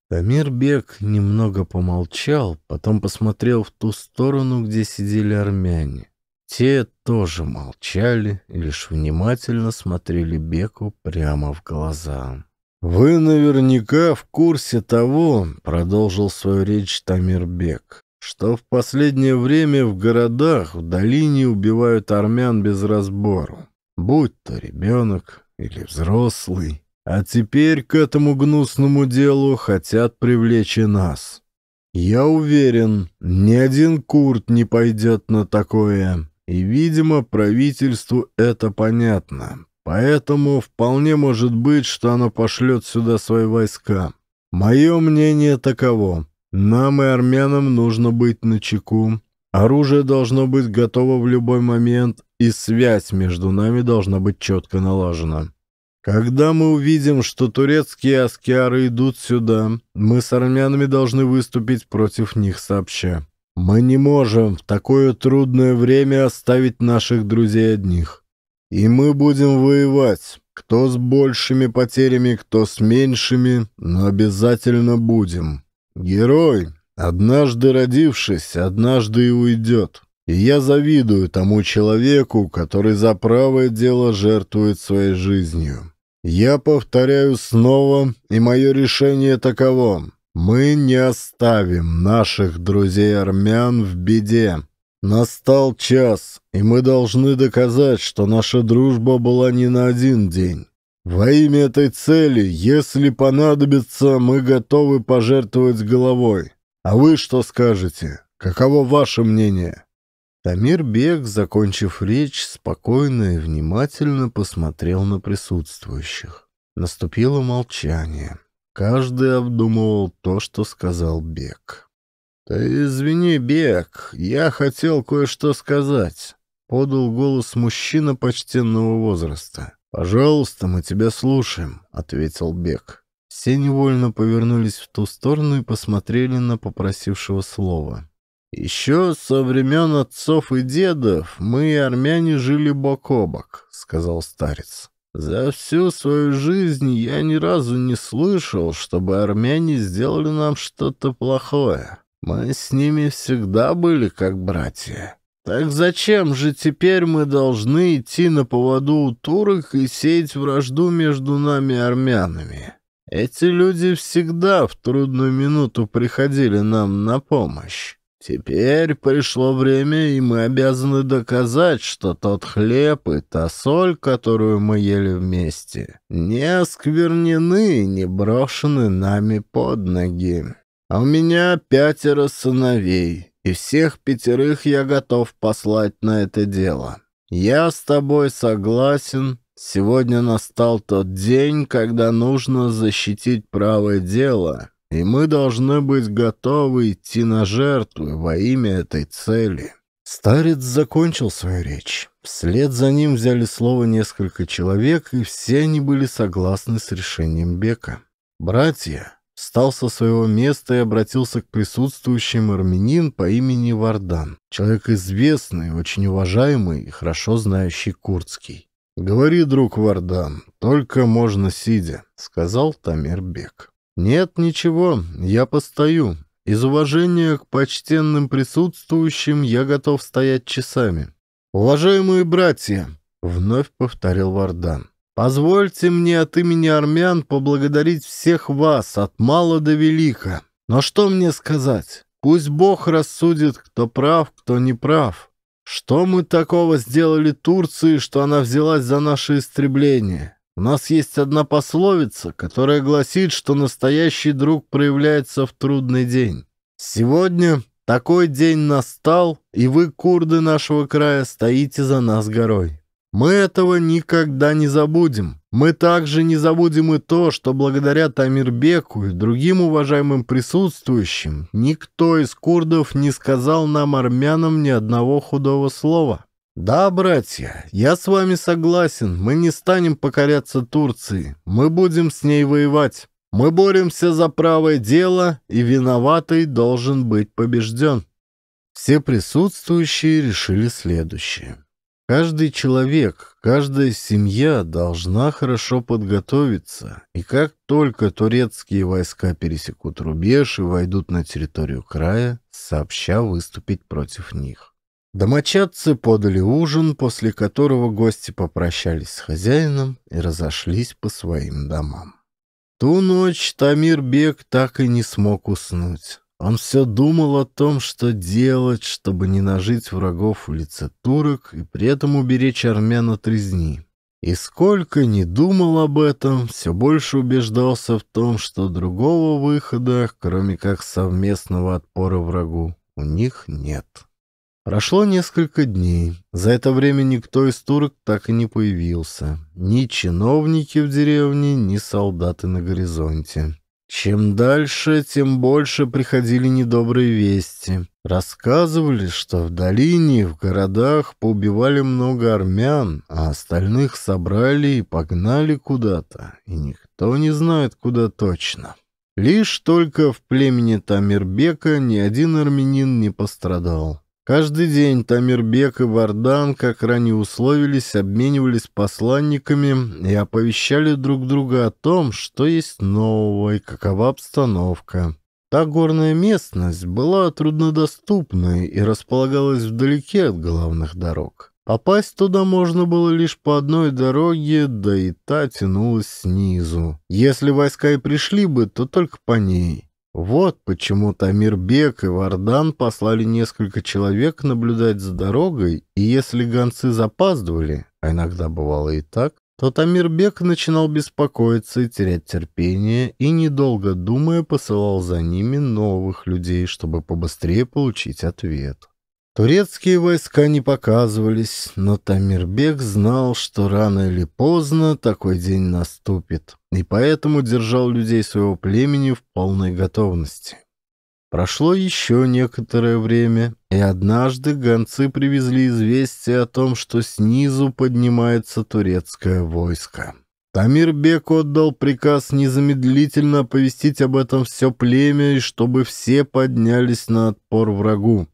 Тамир Бек немного помолчал, потом посмотрел в ту сторону, где сидели армяне. Те тоже молчали и лишь внимательно смотрели Беку прямо в глаза. «Вы наверняка в курсе того», — продолжил свою речь Тамирбек, «что в последнее время в городах в долине убивают армян без разбору, будь то ребенок или взрослый. А теперь к этому гнусному делу хотят привлечь и нас. Я уверен, ни один курт не пойдет на такое, и, видимо, правительству это понятно, Поэтому вполне может быть, что она пошлет сюда свои войска. Мое мнение таково. Нам и армянам нужно быть начеку. Оружие должно быть готово в любой момент, и связь между нами должна быть четко налажена. Когда мы увидим, что турецкие аскиары идут сюда, мы с армянами должны выступить против них сообща. Мы не можем в такое трудное время оставить наших друзей одних. И мы будем воевать, кто с большими потерями, кто с меньшими, но обязательно будем. Герой, однажды родившись, однажды и уйдет. И я завидую тому человеку, который за правое дело жертвует своей жизнью. Я повторяю снова, и мое решение таково. Мы не оставим наших друзей-армян в беде. Настал час, и мы должны доказать, что наша дружба была не на один день. Во имя этой цели, если понадобится, мы готовы пожертвовать головой. А вы что скажете? Каково ваше мнение?» Тамир Бек, закончив речь, спокойно и внимательно посмотрел на присутствующих. Наступило молчание. Каждый обдумывал то, что сказал Бек. «Ты извини, Бек, я хотел кое-что сказать», — подал голос мужчина почтенного возраста. «Пожалуйста, мы тебя слушаем», — ответил Бек. Все невольно повернулись в ту сторону и посмотрели на попросившего слова. «Еще со времен отцов и дедов мы и армяне жили бок о бок», — сказал старец. «За всю свою жизнь я ни разу не слышал, чтобы армяне сделали нам что-то плохое. Мы с ними всегда были как братья. Так зачем же теперь мы должны идти на поводу у турок и сеять вражду между нами армянами? Эти люди всегда в трудную минуту приходили нам на помощь. Теперь пришло время, и мы обязаны доказать, что тот хлеб и та соль, которую мы ели вместе, не осквернены и не брошены нами под ноги. А у меня пятеро сыновей, и всех пятерых я готов послать на это дело. Я с тобой согласен. Сегодня настал тот день, когда нужно защитить правое дело, и мы должны быть готовы идти на жертвы во имя этой цели». Старец закончил свою речь. Вслед за ним взяли слово несколько человек, и все они были согласны с решением Бека. «Братья, Встал со своего места и обратился к присутствующим армянин по имени Вардан. Человек известный, очень уважаемый и хорошо знающий курдский. «Говори, друг Вардан, только можно сидя», — сказал Тамирбек. «Нет, ничего, я постою. Из уважения к почтенным присутствующим я готов стоять часами». «Уважаемые братья», — вновь повторил Вардан, Позвольте мне от имени армян поблагодарить всех вас, от мала до велика. Но что мне сказать? Пусть Бог рассудит, кто прав, кто не прав. Что мы такого сделали Турции, что она взялась за наше истребление? У нас есть одна пословица, которая гласит, что настоящий друг проявляется в трудный день. Сегодня такой день настал, и вы, курды нашего края, стоите за нас горой. Мы этого никогда не забудем. Мы также не забудем и то, что благодаря Тамирбеку и другим уважаемым присутствующим никто из курдов не сказал нам, армянам, ни одного худого слова. «Да, братья, я с вами согласен, мы не станем покоряться Турции, мы будем с ней воевать. Мы боремся за правое дело, и виноватый должен быть побежден». Все присутствующие решили следующее. Каждый человек, каждая семья должна хорошо подготовиться, и как только турецкие войска пересекут рубеж и войдут на территорию края, сообща выступить против них. Домочадцы подали ужин, после которого гости попрощались с хозяином и разошлись по своим домам. Ту ночь Тамир Бек так и не смог уснуть. Он все думал о том, что делать, чтобы не нажить врагов в лице турок и при этом уберечь армян от резни. И сколько не думал об этом, все больше убеждался в том, что другого выхода, кроме как совместного отпора врагу, у них нет. Прошло несколько дней. За это время никто из турок так и не появился. Ни чиновники в деревне, ни солдаты на горизонте. Чем дальше, тем больше приходили недобрые вести. Рассказывали, что в долине в городах поубивали много армян, а остальных собрали и погнали куда-то, и никто не знает, куда точно. Лишь только в племени Тамирбека ни один армянин не пострадал. Каждый день Тамирбек и Вардан, как ранее условились, обменивались посланниками и оповещали друг друга о том, что есть нового и какова обстановка. Та горная местность была труднодоступной и располагалась вдалеке от главных дорог. Попасть туда можно было лишь по одной дороге, да и та тянулась снизу. Если войска и пришли бы, то только по ней. Вот почему Тамирбек и Вардан послали несколько человек наблюдать за дорогой, и если гонцы запаздывали, а иногда бывало и так, то Тамирбек начинал беспокоиться и терять терпение, и, недолго думая, посылал за ними новых людей, чтобы побыстрее получить ответ. Турецкие войска не показывались, но Тамирбек знал, что рано или поздно такой день наступит, и поэтому держал людей своего племени в полной готовности. Прошло еще некоторое время, и однажды гонцы привезли известие о том, что снизу поднимается турецкое войско. Тамирбек отдал приказ незамедлительно оповестить об этом все племя, и чтобы все поднялись на отпор врагу.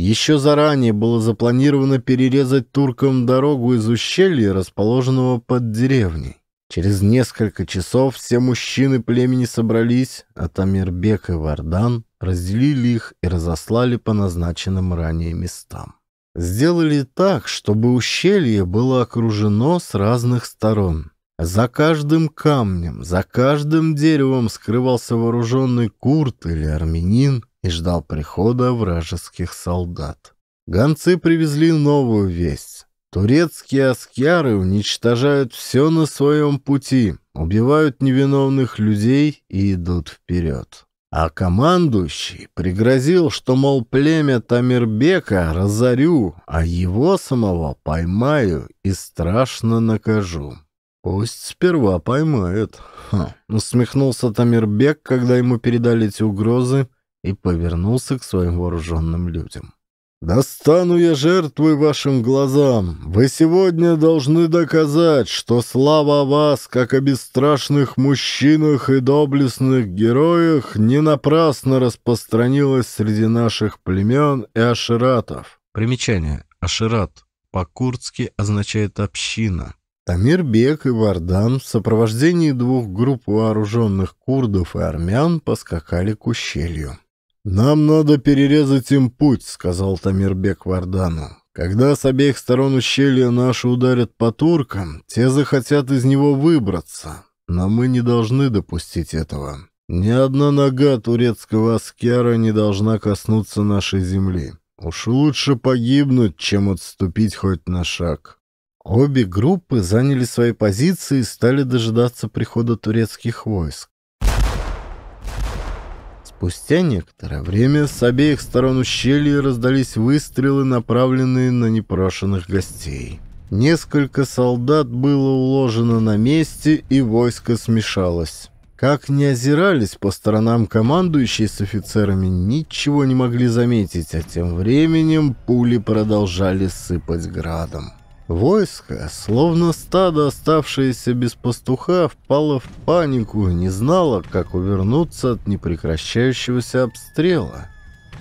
Еще заранее было запланировано перерезать туркам дорогу из ущелья, расположенного под деревней. Через несколько часов все мужчины племени собрались, а Тамирбек и Вардан разделили их и разослали по назначенным ранее местам. Сделали так, чтобы ущелье было окружено с разных сторон. За каждым камнем, за каждым деревом скрывался вооруженный курт или армянин, и ждал прихода вражеских солдат. Гонцы привезли новую весть. Турецкие аскяры уничтожают все на своем пути, убивают невиновных людей и идут вперед. А командующий пригрозил, что, мол, племя Тамирбека разорю, а его самого поймаю и страшно накажу. «Пусть сперва поймают», — хм, усмехнулся Тамирбек, когда ему передали эти угрозы и повернулся к своим вооруженным людям. «Достану я жертвы вашим глазам. Вы сегодня должны доказать, что слава о вас, как о бесстрашных мужчинах и доблестных героях, не напрасно распространилась среди наших племен и аширатов». Примечание. Ашират. По-курдски означает «община». Тамир Бек и Вардан в сопровождении двух групп вооруженных курдов и армян поскакали к ущелью. «Нам надо перерезать им путь», — сказал Тамирбек Вардану. «Когда с обеих сторон ущелья наши ударят по туркам, те захотят из него выбраться, но мы не должны допустить этого. Ни одна нога турецкого аскера не должна коснуться нашей земли. Уж лучше погибнуть, чем отступить хоть на шаг». Обе группы заняли свои позиции и стали дожидаться прихода турецких войск. Спустя некоторое время с обеих сторон ущелья раздались выстрелы, направленные на непрошенных гостей. Несколько солдат было уложено на месте, и войско смешалось. Как ни озирались по сторонам командующие с офицерами, ничего не могли заметить, а тем временем пули продолжали сыпать градом. Войско, словно стадо, оставшееся без пастуха, впало в панику, и не знало, как увернуться от непрекращающегося обстрела.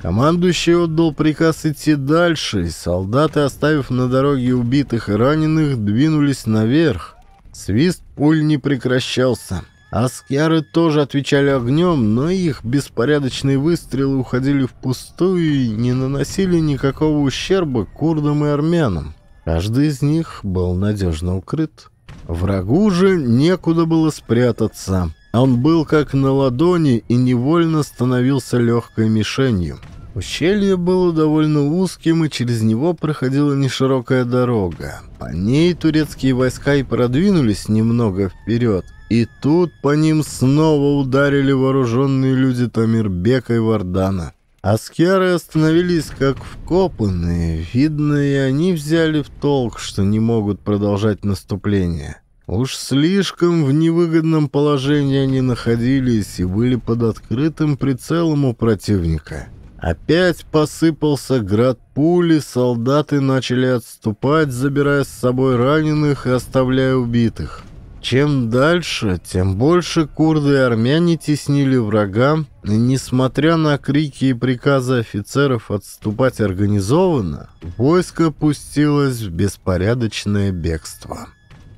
Командующий отдал приказ идти дальше, и солдаты, оставив на дороге убитых и раненых, двинулись наверх. Свист пуль не прекращался. Аскеры тоже отвечали огнем, но их беспорядочные выстрелы уходили впустую и не наносили никакого ущерба курдам и армянам. Каждый из них был надежно укрыт. Врагу же некуда было спрятаться. Он был как на ладони и невольно становился легкой мишенью. Ущелье было довольно узким, и через него проходила неширокая дорога. По ней турецкие войска и продвинулись немного вперед. И тут по ним снова ударили вооруженные люди Тамирбека и Вардана. Аскеры остановились как вкопанные. Видно, и они взяли в толк, что не могут продолжать наступление. Уж слишком в невыгодном положении они находились и были под открытым прицелом у противника. Опять посыпался град пули, солдаты начали отступать, забирая с собой раненых и оставляя убитых. Чем дальше, тем больше курды и армяне теснили врага, и несмотря на крики и приказы офицеров отступать организованно, войско пустилось в беспорядочное бегство.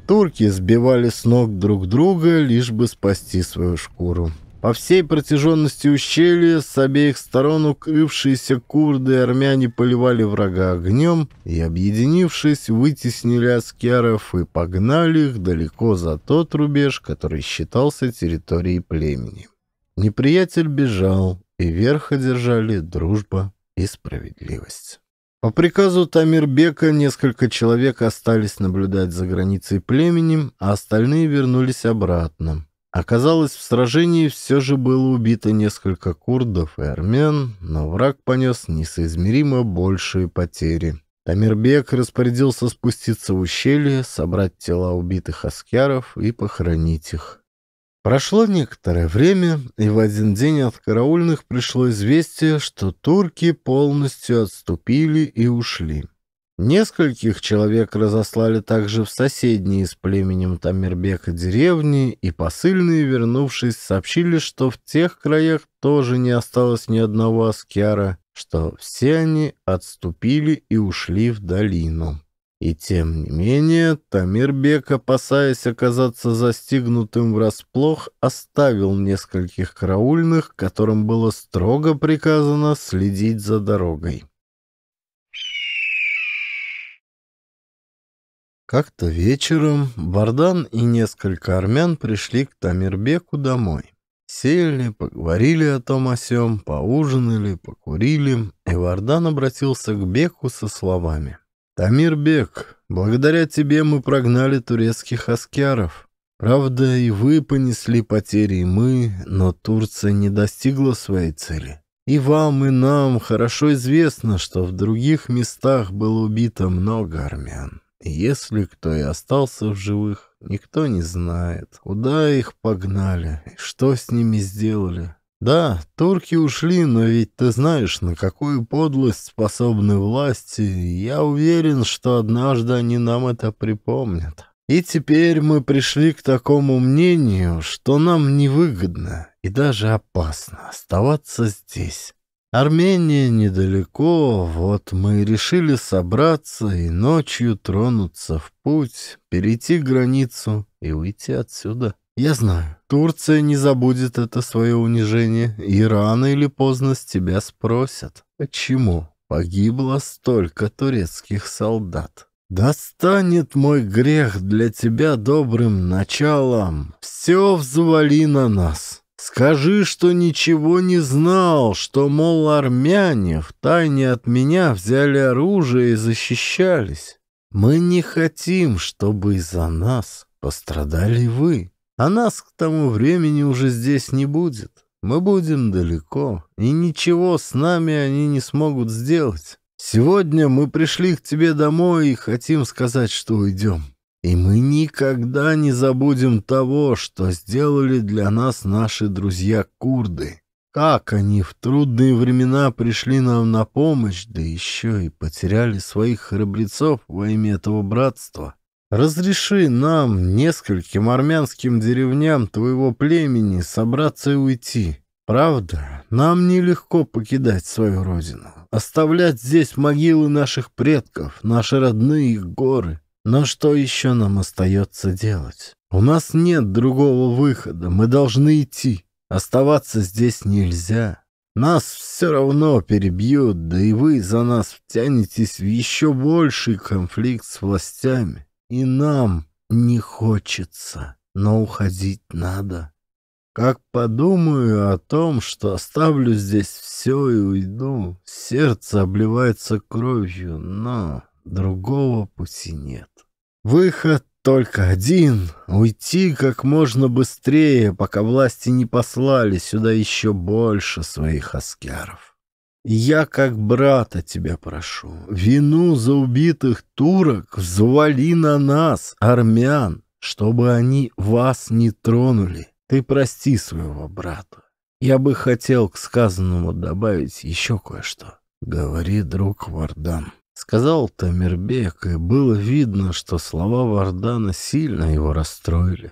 Турки сбивали с ног друг друга, лишь бы спасти свою шкуру. По всей протяженности ущелья с обеих сторон укрывшиеся курды и армяне поливали врага огнем и, объединившись, вытеснили аскеров и погнали их далеко за тот рубеж, который считался территорией племени. Неприятель бежал, и верх одержали дружба и справедливость. По приказу Тамирбека несколько человек остались наблюдать за границей племени, а остальные вернулись обратно. Оказалось, в сражении все же было убито несколько курдов и армян, но враг понес несоизмеримо большие потери. Тамирбек распорядился спуститься в ущелье, собрать тела убитых аскяров и похоронить их. Прошло некоторое время, и в один день от караульных пришло известие, что турки полностью отступили и ушли. Нескольких человек разослали также в соседние с племенем Тамербека деревни, и посыльные, вернувшись, сообщили, что в тех краях тоже не осталось ни одного аскяра, что все они отступили и ушли в долину. И тем не менее, Тамирбек, опасаясь оказаться застигнутым врасплох, оставил нескольких караульных, которым было строго приказано следить за дорогой. Как-то вечером Бардан и несколько армян пришли к Тамирбеку домой. Сели, поговорили о том о сём, поужинали, покурили, и Вардан обратился к Беку со словами. «Тамир благодаря тебе мы прогнали турецких аскяров. Правда, и вы понесли потери, и мы, но Турция не достигла своей цели. И вам, и нам хорошо известно, что в других местах было убито много армян. Если кто и остался в живых, никто не знает, куда их погнали и что с ними сделали. Да, турки ушли, но ведь ты знаешь, на какую подлость способны власти, я уверен, что однажды они нам это припомнят. И теперь мы пришли к такому мнению, что нам невыгодно и даже опасно оставаться здесь. Армения недалеко, вот мы и решили собраться и ночью тронуться в путь, перейти границу и уйти отсюда. Я знаю, Турция не забудет это свое унижение, и рано или поздно с тебя спросят, почему погибло столько турецких солдат. «Достанет мой грех для тебя добрым началом. Все взвали на нас. Скажи, что ничего не знал, что, мол, армяне втайне от меня взяли оружие и защищались. Мы не хотим, чтобы из-за нас пострадали вы. А нас к тому времени уже здесь не будет. Мы будем далеко, и ничего с нами они не смогут сделать. Сегодня мы пришли к тебе домой и хотим сказать, что уйдем. И мы никогда не забудем того, что сделали для нас наши друзья-курды. Как они в трудные времена пришли нам на помощь, да еще и потеряли своих храбрецов во имя этого братства. Разреши нам, нескольким армянским деревням твоего племени, собраться и уйти. Правда, нам нелегко покидать свою родину, оставлять здесь могилы наших предков, наши родные горы. Но что еще нам остается делать? У нас нет другого выхода, мы должны идти. Оставаться здесь нельзя. Нас все равно перебьют, да и вы за нас втянетесь в еще больший конфликт с властями. И нам не хочется, но уходить надо. Как подумаю о том, что оставлю здесь все и уйду, сердце обливается кровью, но... Другого пути нет. Выход только один — уйти как можно быстрее, пока власти не послали сюда еще больше своих аскеров. Я как брата тебя прошу, вину за убитых турок взвали на нас, армян, чтобы они вас не тронули. Ты прости своего брата. Я бы хотел к сказанному добавить еще кое-что. Говори, друг Вардан. Сказал Тамирбек, и было видно, что слова Вардана сильно его расстроили.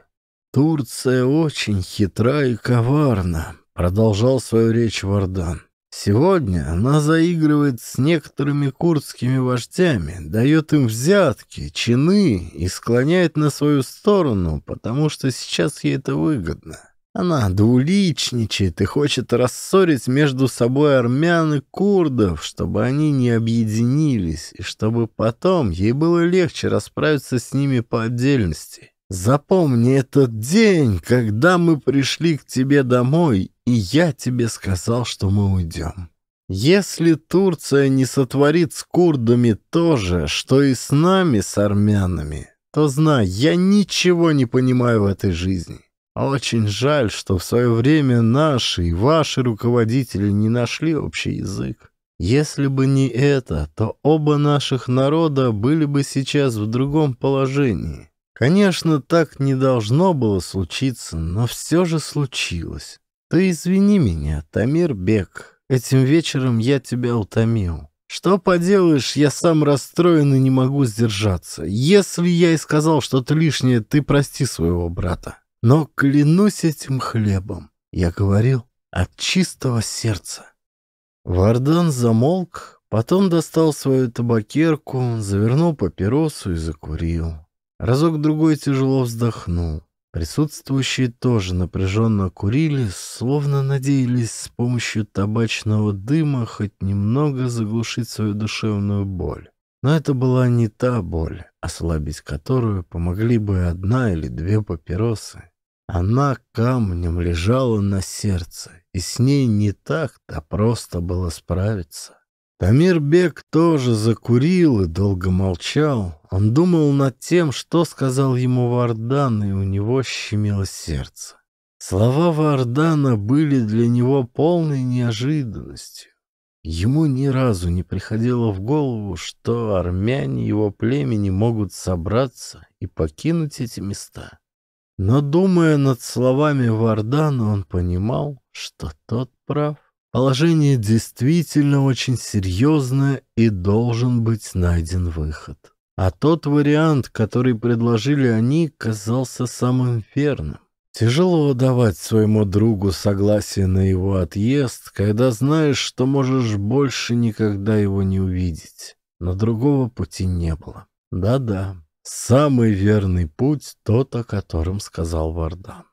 «Турция очень хитра и коварна», — продолжал свою речь Вардан. «Сегодня она заигрывает с некоторыми курдскими вождями, дает им взятки, чины и склоняет на свою сторону, потому что сейчас ей это выгодно. Она двуличничает и хочет рассорить между собой армян и курдов, чтобы они не объединились, и чтобы потом ей было легче расправиться с ними по отдельности. Запомни этот день, когда мы пришли к тебе домой, и я тебе сказал, что мы уйдем. Если Турция не сотворит с курдами то же, что и с нами, с армянами, то знай, я ничего не понимаю в этой жизни. Очень жаль, что в свое время наши и ваши руководители не нашли общий язык. Если бы не это, то оба наших народа были бы сейчас в другом положении. Конечно, так не должно было случиться, но все же случилось. Ты извини меня, Тамир Бек. Этим вечером я тебя утомил. Что поделаешь, я сам расстроен и не могу сдержаться. Если я и сказал что-то лишнее, ты прости своего брата. Но клянусь этим хлебом, я говорил от чистого сердца. Вардан замолк, потом достал свою табакерку, завернул папиросу и закурил. Разок-другой тяжело вздохнул. Присутствующие тоже напряженно курили, словно надеялись с помощью табачного дыма хоть немного заглушить свою душевную боль. Но это была не та боль, ослабить которую помогли бы одна или две папиросы. Она камнем лежала на сердце, и с ней не так-то просто было справиться. Тамир Бек тоже закурил и долго молчал. Он думал над тем, что сказал ему Вардан, и у него щемило сердце. Слова Вардана были для него полной неожиданностью. Ему ни разу не приходило в голову, что армяне его племени могут собраться и покинуть эти места. Но, думая над словами Вардана, он понимал, что тот прав. Положение действительно очень серьезное и должен быть найден выход. А тот вариант, который предложили они, казался самым верным. Тяжело давать своему другу согласие на его отъезд, когда знаешь, что можешь больше никогда его не увидеть. Но другого пути не было. Да-да, Самый верный путь — тот, о котором сказал Вардан.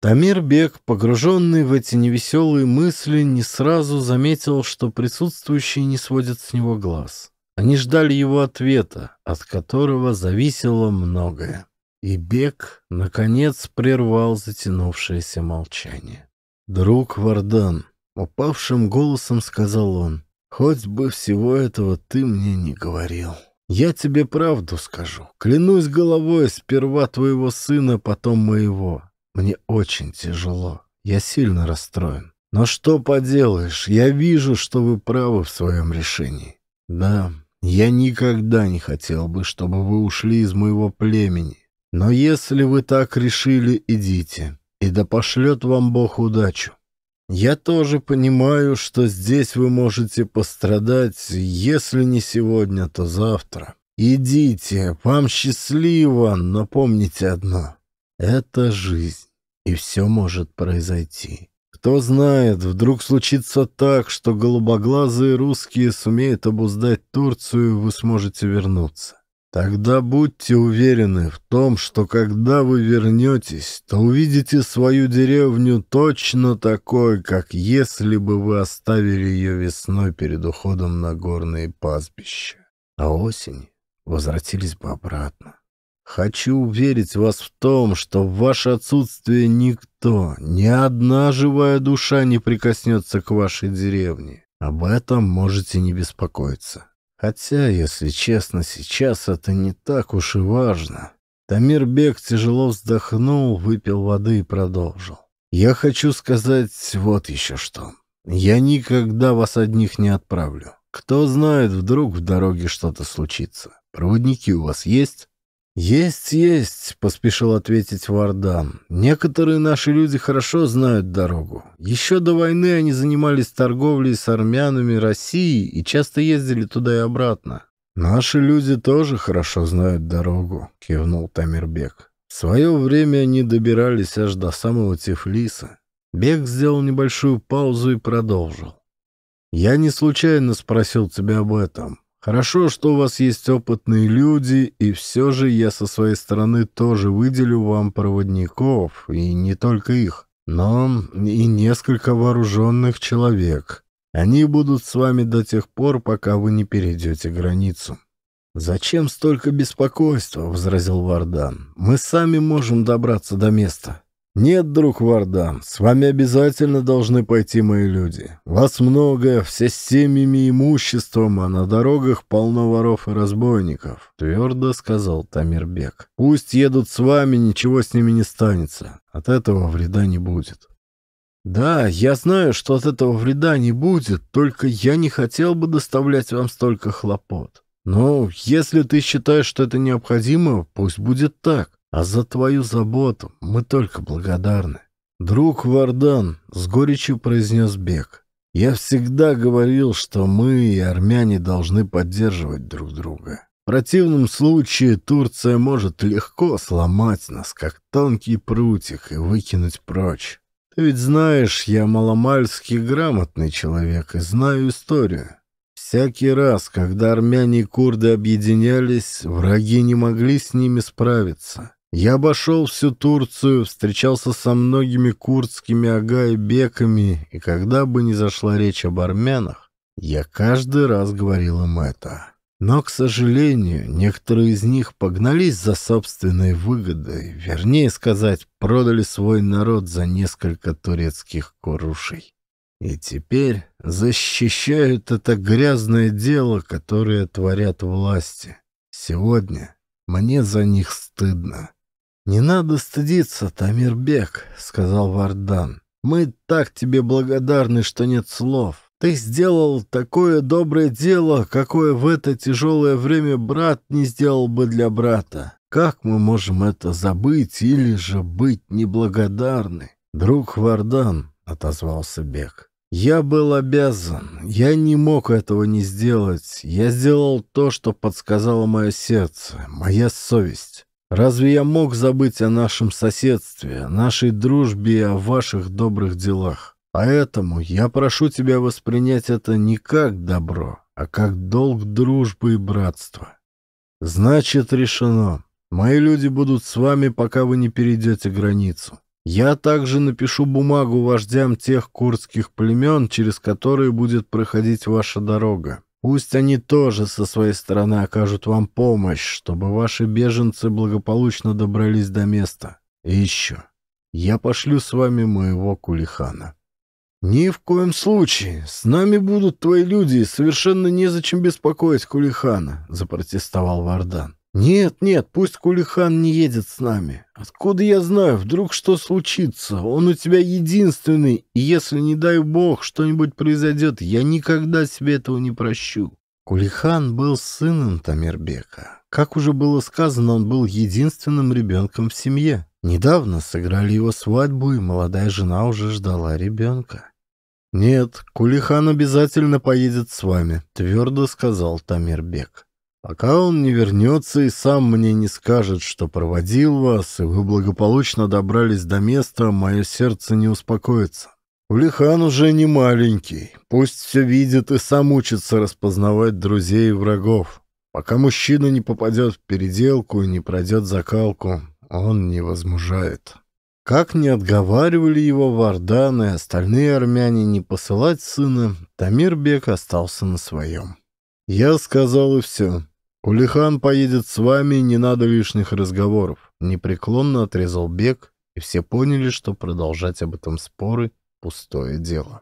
Тамир Бек, погруженный в эти невеселые мысли, не сразу заметил, что присутствующие не сводят с него глаз. Они ждали его ответа, от которого зависело многое. И Бек, наконец, прервал затянувшееся молчание. «Друг Вардан», — упавшим голосом сказал он, — «хоть бы всего этого ты мне не говорил». Я тебе правду скажу. Клянусь головой, сперва твоего сына, потом моего. Мне очень тяжело. Я сильно расстроен. Но что поделаешь, я вижу, что вы правы в своем решении. Да, я никогда не хотел бы, чтобы вы ушли из моего племени. Но если вы так решили, идите. И да пошлет вам Бог удачу. Я тоже понимаю, что здесь вы можете пострадать, если не сегодня, то завтра. Идите, вам счастливо, но помните одно. Это жизнь, и все может произойти. Кто знает, вдруг случится так, что голубоглазые русские сумеют обуздать Турцию, и вы сможете вернуться. Тогда будьте уверены в том, что когда вы вернетесь, то увидите свою деревню точно такой, как если бы вы оставили ее весной перед уходом на горные пастбища. А осень возвратились бы обратно. Хочу уверить вас в том, что в ваше отсутствие никто, ни одна живая душа не прикоснется к вашей деревне. Об этом можете не беспокоиться. Хотя, если честно, сейчас это не так уж и важно. Тамир Бек тяжело вздохнул, выпил воды и продолжил. «Я хочу сказать вот еще что. Я никогда вас одних не отправлю. Кто знает, вдруг в дороге что-то случится. Проводники у вас есть?» «Есть, есть», — поспешил ответить Вардан. «Некоторые наши люди хорошо знают дорогу. Еще до войны они занимались торговлей с армянами России и часто ездили туда и обратно». «Наши люди тоже хорошо знают дорогу», — кивнул Тамирбек. «В свое время они добирались аж до самого Тифлиса». Бек сделал небольшую паузу и продолжил. «Я не случайно спросил тебя об этом. Хорошо, что у вас есть опытные люди, и все же я со своей стороны тоже выделю вам проводников, и не только их, но и несколько вооруженных человек. Они будут с вами до тех пор, пока вы не перейдете границу». «Зачем столько беспокойства?» — возразил Вардан. «Мы сами можем добраться до места». «Нет, друг Вардан, с вами обязательно должны пойти мои люди. Вас много, все с семьями и имуществом, а на дорогах полно воров и разбойников», — твердо сказал Тамирбек. «Пусть едут с вами, ничего с ними не станется. От этого вреда не будет». «Да, я знаю, что от этого вреда не будет, только я не хотел бы доставлять вам столько хлопот. Но если ты считаешь, что это необходимо, пусть будет так а за твою заботу мы только благодарны. Друг Вардан, с горечью произнес бег. я всегда говорил, что мы и армяне должны поддерживать друг друга. В противном случае Турция может легко сломать нас, как тонкий прутик, и выкинуть прочь. Ты ведь знаешь, я маломальски грамотный человек и знаю историю. Всякий раз, когда армяне и курды объединялись, враги не могли с ними справиться. Я обошел всю Турцию, встречался со многими курдскими агайбеками, и когда бы ни зашла речь об армянах, я каждый раз говорил им это. Но, к сожалению, некоторые из них погнались за собственной выгодой, вернее сказать, продали свой народ за несколько турецких курушей. И теперь защищают это грязное дело, которое творят власти. Сегодня мне за них стыдно. «Не надо стыдиться, Тамирбек», — сказал Вардан. «Мы так тебе благодарны, что нет слов. Ты сделал такое доброе дело, какое в это тяжелое время брат не сделал бы для брата. Как мы можем это забыть или же быть неблагодарны?» «Друг Вардан», — отозвался Бек. «Я был обязан. Я не мог этого не сделать. Я сделал то, что подсказало мое сердце, моя совесть. Разве я мог забыть о нашем соседстве, нашей дружбе и о ваших добрых делах? Поэтому я прошу тебя воспринять это не как добро, а как долг дружбы и братства. Значит, решено. Мои люди будут с вами, пока вы не перейдете границу. Я также напишу бумагу вождям тех курдских племен, через которые будет проходить ваша дорога. Пусть они тоже со своей стороны окажут вам помощь, чтобы ваши беженцы благополучно добрались до места. И еще. Я пошлю с вами моего кулихана. Ни в коем случае. С нами будут твои люди, и совершенно незачем беспокоить кулихана, запротестовал Вардан. «Нет, нет, пусть Кулихан не едет с нами. Откуда я знаю, вдруг что случится? Он у тебя единственный, и если, не дай бог, что-нибудь произойдет, я никогда себе этого не прощу». Кулихан был сыном Тамирбека. Как уже было сказано, он был единственным ребенком в семье. Недавно сыграли его свадьбу, и молодая жена уже ждала ребенка. «Нет, Кулихан обязательно поедет с вами», — твердо сказал Тамирбек. Пока он не вернется и сам мне не скажет, что проводил вас, и вы благополучно добрались до места, мое сердце не успокоится. Улихан уже не маленький, пусть все видит и сам учится распознавать друзей и врагов. Пока мужчина не попадет в переделку и не пройдет закалку, он не возмужает. Как не отговаривали его Вардан и остальные армяне не посылать сына, Тамирбек остался на своем. Я сказал и все. «Улихан поедет с вами, не надо лишних разговоров», — непреклонно отрезал Бег, и все поняли, что продолжать об этом споры — пустое дело.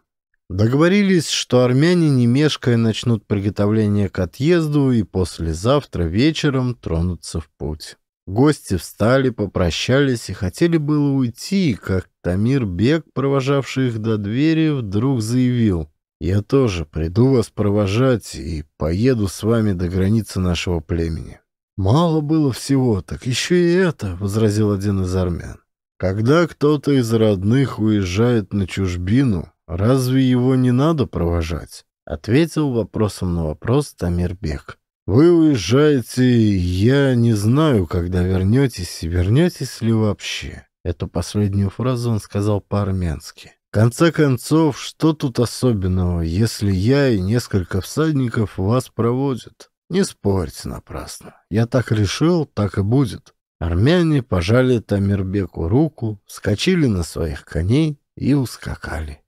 Договорились, что армяне, не мешкая, начнут приготовление к отъезду и послезавтра вечером тронутся в путь. Гости встали, попрощались и хотели было уйти, как Тамир Бек, провожавший их до двери, вдруг заявил. Я тоже приду вас провожать и поеду с вами до границы нашего племени». «Мало было всего, так еще и это», — возразил один из армян. «Когда кто-то из родных уезжает на чужбину, разве его не надо провожать?» — ответил вопросом на вопрос Тамир Бек. «Вы уезжаете, я не знаю, когда вернетесь и вернетесь ли вообще». Эту последнюю фразу он сказал по-армянски конце концов, что тут особенного, если я и несколько всадников вас проводят? Не спорьте напрасно. Я так решил, так и будет. Армяне пожали Тамирбеку руку, вскочили на своих коней и ускакали.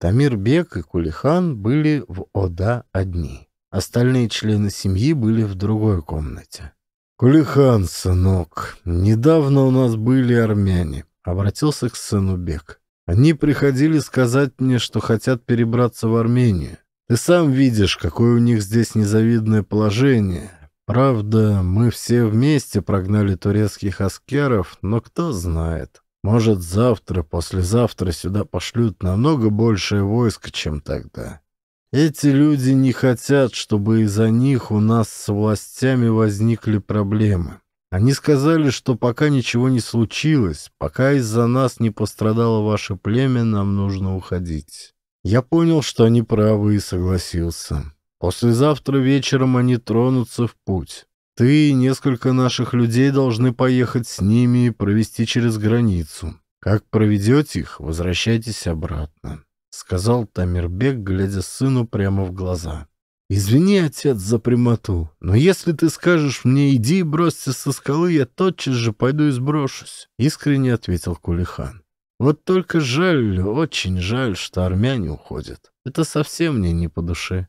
Тамирбек и Кулихан были в Ода одни. Остальные члены семьи были в другой комнате. «Кулихан, сынок, недавно у нас были армяне», — обратился к сыну Бек. «Они приходили сказать мне, что хотят перебраться в Армению. Ты сам видишь, какое у них здесь незавидное положение. Правда, мы все вместе прогнали турецких аскеров, но кто знает. Может, завтра, послезавтра сюда пошлют намного большее войско, чем тогда. Эти люди не хотят, чтобы из-за них у нас с властями возникли проблемы. Они сказали, что пока ничего не случилось, пока из-за нас не пострадало ваше племя, нам нужно уходить. Я понял, что они правы и согласился. Послезавтра вечером они тронутся в путь. Ты и несколько наших людей должны поехать с ними и провести через границу. Как проведете их, возвращайтесь обратно сказал Тамирбек, глядя сыну прямо в глаза. «Извини, отец, за прямоту, но если ты скажешь мне «иди и бросься со скалы», я тотчас же пойду и сброшусь», — искренне ответил Кулихан. «Вот только жаль, очень жаль, что армяне уходят. Это совсем мне не по душе».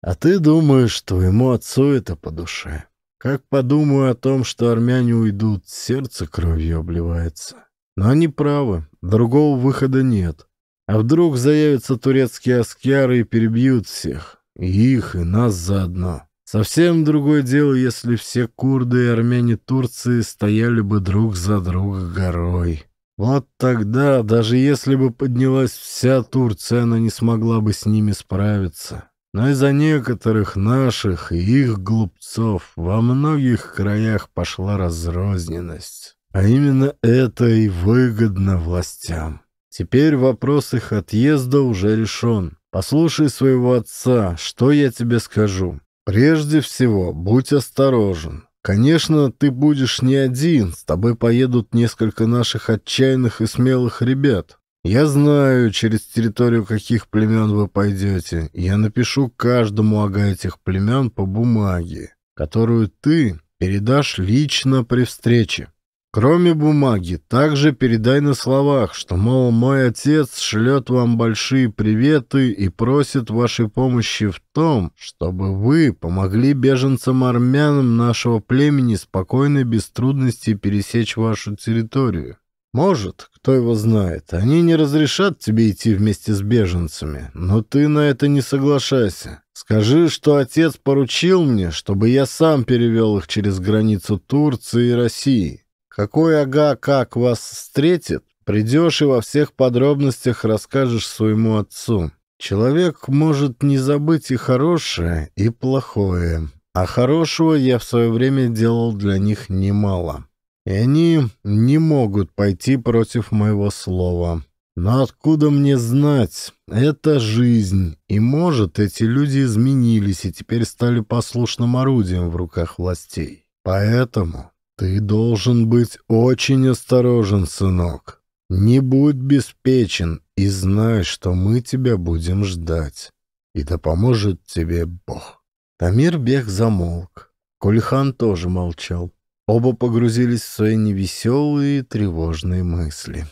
«А ты думаешь, твоему отцу это по душе? Как подумаю о том, что армяне уйдут, сердце кровью обливается. Но они правы, другого выхода нет. А вдруг заявятся турецкие аскеры и перебьют всех? И их, и нас заодно. Совсем другое дело, если все курды и армяне Турции стояли бы друг за друга горой. Вот тогда, даже если бы поднялась вся Турция, она не смогла бы с ними справиться. Но из-за некоторых наших и их глупцов во многих краях пошла разрозненность. А именно это и выгодно властям. Теперь вопрос их отъезда уже решен. Послушай своего отца, что я тебе скажу. Прежде всего, будь осторожен. Конечно, ты будешь не один, с тобой поедут несколько наших отчаянных и смелых ребят. Я знаю, через территорию каких племен вы пойдете. Я напишу каждому ага этих племен по бумаге, которую ты передашь лично при встрече. Кроме бумаги, также передай на словах, что, мол, мой отец шлет вам большие приветы и просит вашей помощи в том, чтобы вы помогли беженцам-армянам нашего племени спокойно и без трудностей пересечь вашу территорию. Может, кто его знает, они не разрешат тебе идти вместе с беженцами, но ты на это не соглашайся. Скажи, что отец поручил мне, чтобы я сам перевел их через границу Турции и России. Какой ага как вас встретит, придешь и во всех подробностях расскажешь своему отцу. Человек может не забыть и хорошее, и плохое. А хорошего я в свое время делал для них немало. И они не могут пойти против моего слова. Но откуда мне знать? Это жизнь. И, может, эти люди изменились и теперь стали послушным орудием в руках властей. Поэтому «Ты должен быть очень осторожен, сынок. Не будь беспечен и знай, что мы тебя будем ждать. И да поможет тебе Бог». Тамир Бех замолк. Кульхан тоже молчал. Оба погрузились в свои невеселые и тревожные мысли.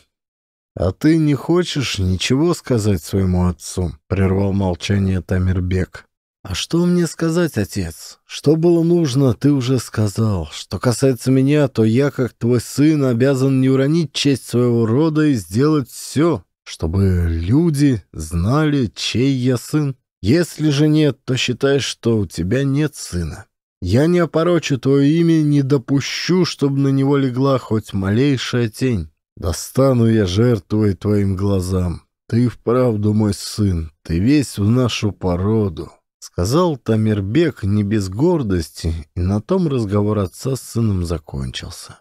«А ты не хочешь ничего сказать своему отцу?» — прервал молчание Тамирбек. «А что мне сказать, отец? Что было нужно, ты уже сказал. Что касается меня, то я, как твой сын, обязан не уронить честь своего рода и сделать все, чтобы люди знали, чей я сын. Если же нет, то считай, что у тебя нет сына. Я не опорочу твое имя, не допущу, чтобы на него легла хоть малейшая тень. Достану я жертвой твоим глазам. Ты вправду мой сын, ты весь в нашу породу». Сказал Тамирбек не без гордости, и на том разговор отца с сыном закончился.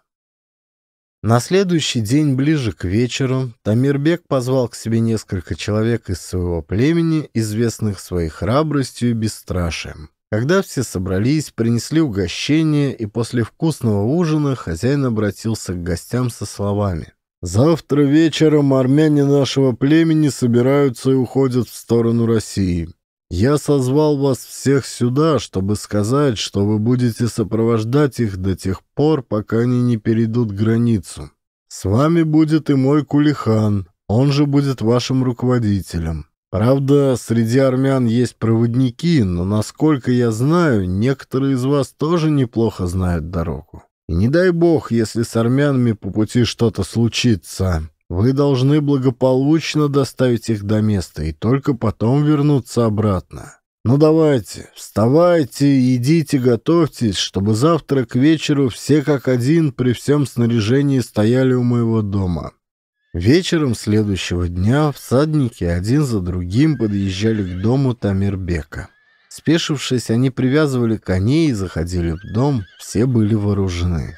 На следующий день, ближе к вечеру, Тамирбек позвал к себе несколько человек из своего племени, известных своей храбростью и бесстрашием. Когда все собрались, принесли угощение, и после вкусного ужина хозяин обратился к гостям со словами. «Завтра вечером армяне нашего племени собираются и уходят в сторону России. Я созвал вас всех сюда, чтобы сказать, что вы будете сопровождать их до тех пор, пока они не перейдут границу. С вами будет и мой Кулихан, он же будет вашим руководителем. Правда, среди армян есть проводники, но, насколько я знаю, некоторые из вас тоже неплохо знают дорогу. И не дай бог, если с армянами по пути что-то случится. Вы должны благополучно доставить их до места и только потом вернуться обратно. Ну давайте, вставайте, идите, готовьтесь, чтобы завтра к вечеру все как один при всем снаряжении стояли у моего дома. Вечером следующего дня всадники один за другим подъезжали к дому Тамирбека. Спешившись, они привязывали коней и заходили в дом, все были вооружены.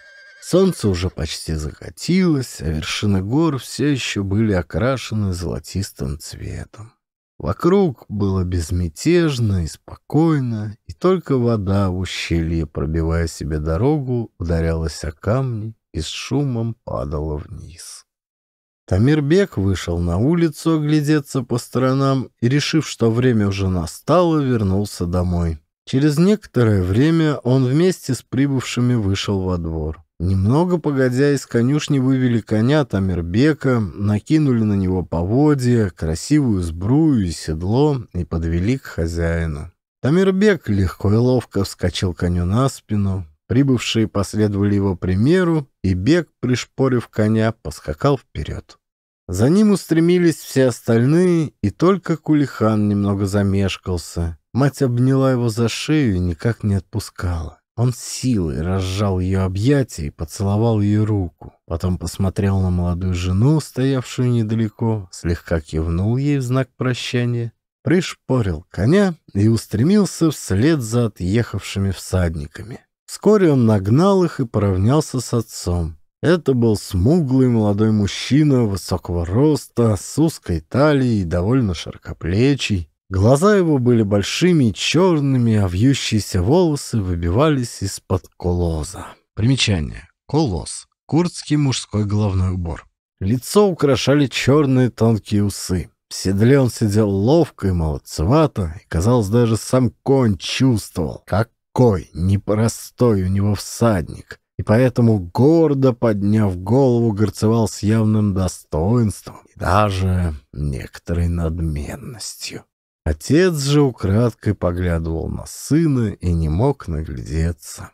Солнце уже почти закатилось, а вершины гор все еще были окрашены золотистым цветом. Вокруг было безмятежно и спокойно, и только вода в ущелье, пробивая себе дорогу, ударялась о камни и с шумом падала вниз. Тамирбек вышел на улицу оглядеться по сторонам и, решив, что время уже настало, вернулся домой. Через некоторое время он вместе с прибывшими вышел во двор. Немного погодя, из конюшни вывели коня Тамербека, накинули на него поводья, красивую сбрую и седло и подвели к хозяину. Тамербек легко и ловко вскочил коню на спину, прибывшие последовали его примеру, и бег, пришпорив коня, поскакал вперед. За ним устремились все остальные, и только Кулихан немного замешкался. Мать обняла его за шею и никак не отпускала. Он силой разжал ее объятия и поцеловал ее руку. Потом посмотрел на молодую жену, стоявшую недалеко, слегка кивнул ей в знак прощания, пришпорил коня и устремился вслед за отъехавшими всадниками. Вскоре он нагнал их и поравнялся с отцом. Это был смуглый молодой мужчина высокого роста, с узкой талией и довольно широкоплечий. Глаза его были большими и черными, а вьющиеся волосы выбивались из-под колоза. Примечание. Колос. Курдский мужской головной убор. Лицо украшали черные тонкие усы. В седле он сидел ловко и молодцевато, и, казалось, даже сам конь чувствовал, какой непростой у него всадник, и поэтому, гордо подняв голову, горцевал с явным достоинством и даже некоторой надменностью. Отец же украдкой поглядывал на сына и не мог наглядеться.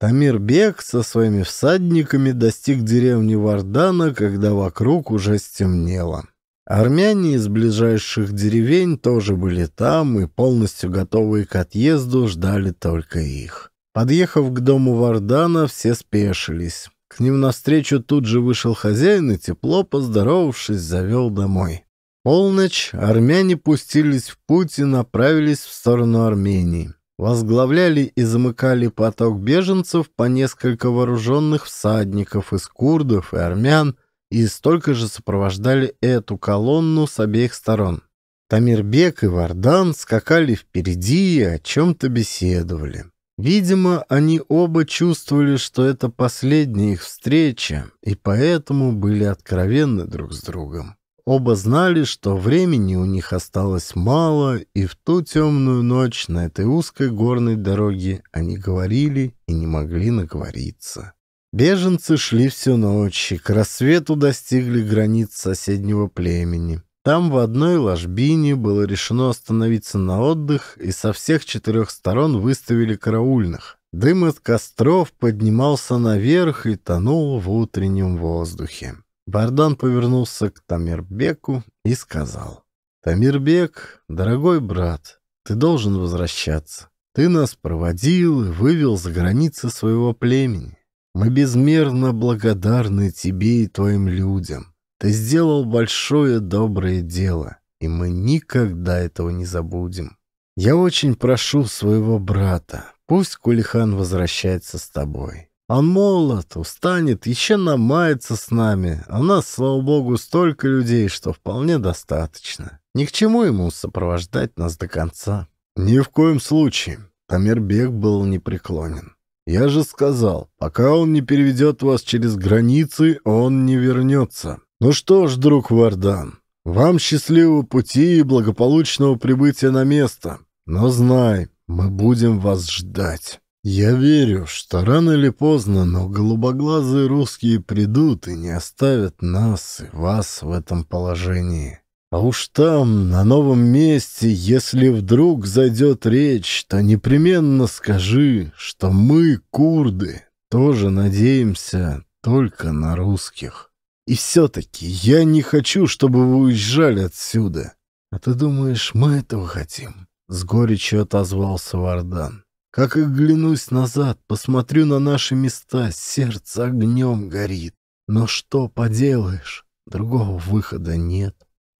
Тамирбек со своими всадниками достиг деревни Вардана, когда вокруг уже стемнело. Армяне из ближайших деревень тоже были там и, полностью готовые к отъезду, ждали только их. Подъехав к дому Вардана, все спешились. К ним навстречу тут же вышел хозяин и, тепло поздоровавшись, завел домой полночь армяне пустились в путь и направились в сторону Армении. Возглавляли и замыкали поток беженцев по несколько вооруженных всадников из курдов и армян, и столько же сопровождали эту колонну с обеих сторон. Тамирбек и Вардан скакали впереди и о чем-то беседовали. Видимо, они оба чувствовали, что это последняя их встреча, и поэтому были откровенны друг с другом. Оба знали, что времени у них осталось мало, и в ту темную ночь на этой узкой горной дороге они говорили и не могли наговориться. Беженцы шли всю ночь и к рассвету достигли границ соседнего племени. Там в одной ложбине было решено остановиться на отдых, и со всех четырех сторон выставили караульных. Дым от костров поднимался наверх и тонул в утреннем воздухе. Бардан повернулся к Тамирбеку и сказал. «Тамирбек, дорогой брат, ты должен возвращаться. Ты нас проводил и вывел за границы своего племени. Мы безмерно благодарны тебе и твоим людям. Ты сделал большое доброе дело, и мы никогда этого не забудем. Я очень прошу своего брата, пусть Кулихан возвращается с тобой. Он а молод, устанет, еще намается с нами. А нас, слава богу, столько людей, что вполне достаточно. Ни к чему ему сопровождать нас до конца. Ни в коем случае. Тамирбек был непреклонен. Я же сказал, пока он не переведет вас через границы, он не вернется. Ну что ж, друг Вардан, вам счастливого пути и благополучного прибытия на место. Но знай, мы будем вас ждать. Я верю, что рано или поздно, но голубоглазые русские придут и не оставят нас и вас в этом положении. А уж там, на новом месте, если вдруг зайдет речь, то непременно скажи, что мы, курды, тоже надеемся только на русских. И все-таки я не хочу, чтобы вы уезжали отсюда. А ты думаешь, мы этого хотим?» С горечью отозвался Вардан. Как глянусь назад, посмотрю на наши места, сердце огнем горит. Но что поделаешь, другого выхода нет.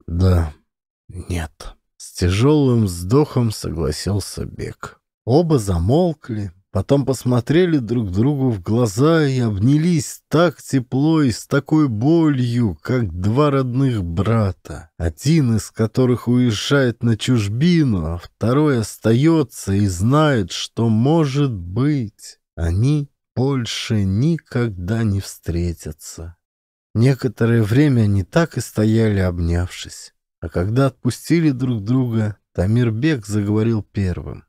Да, нет. С тяжелым вздохом согласился Бек. Оба замолкли, Потом посмотрели друг другу в глаза и обнялись так тепло и с такой болью, как два родных брата, один из которых уезжает на чужбину, а второй остается и знает, что, может быть, они больше никогда не встретятся. Некоторое время они так и стояли, обнявшись. А когда отпустили друг друга, Тамирбек заговорил первым.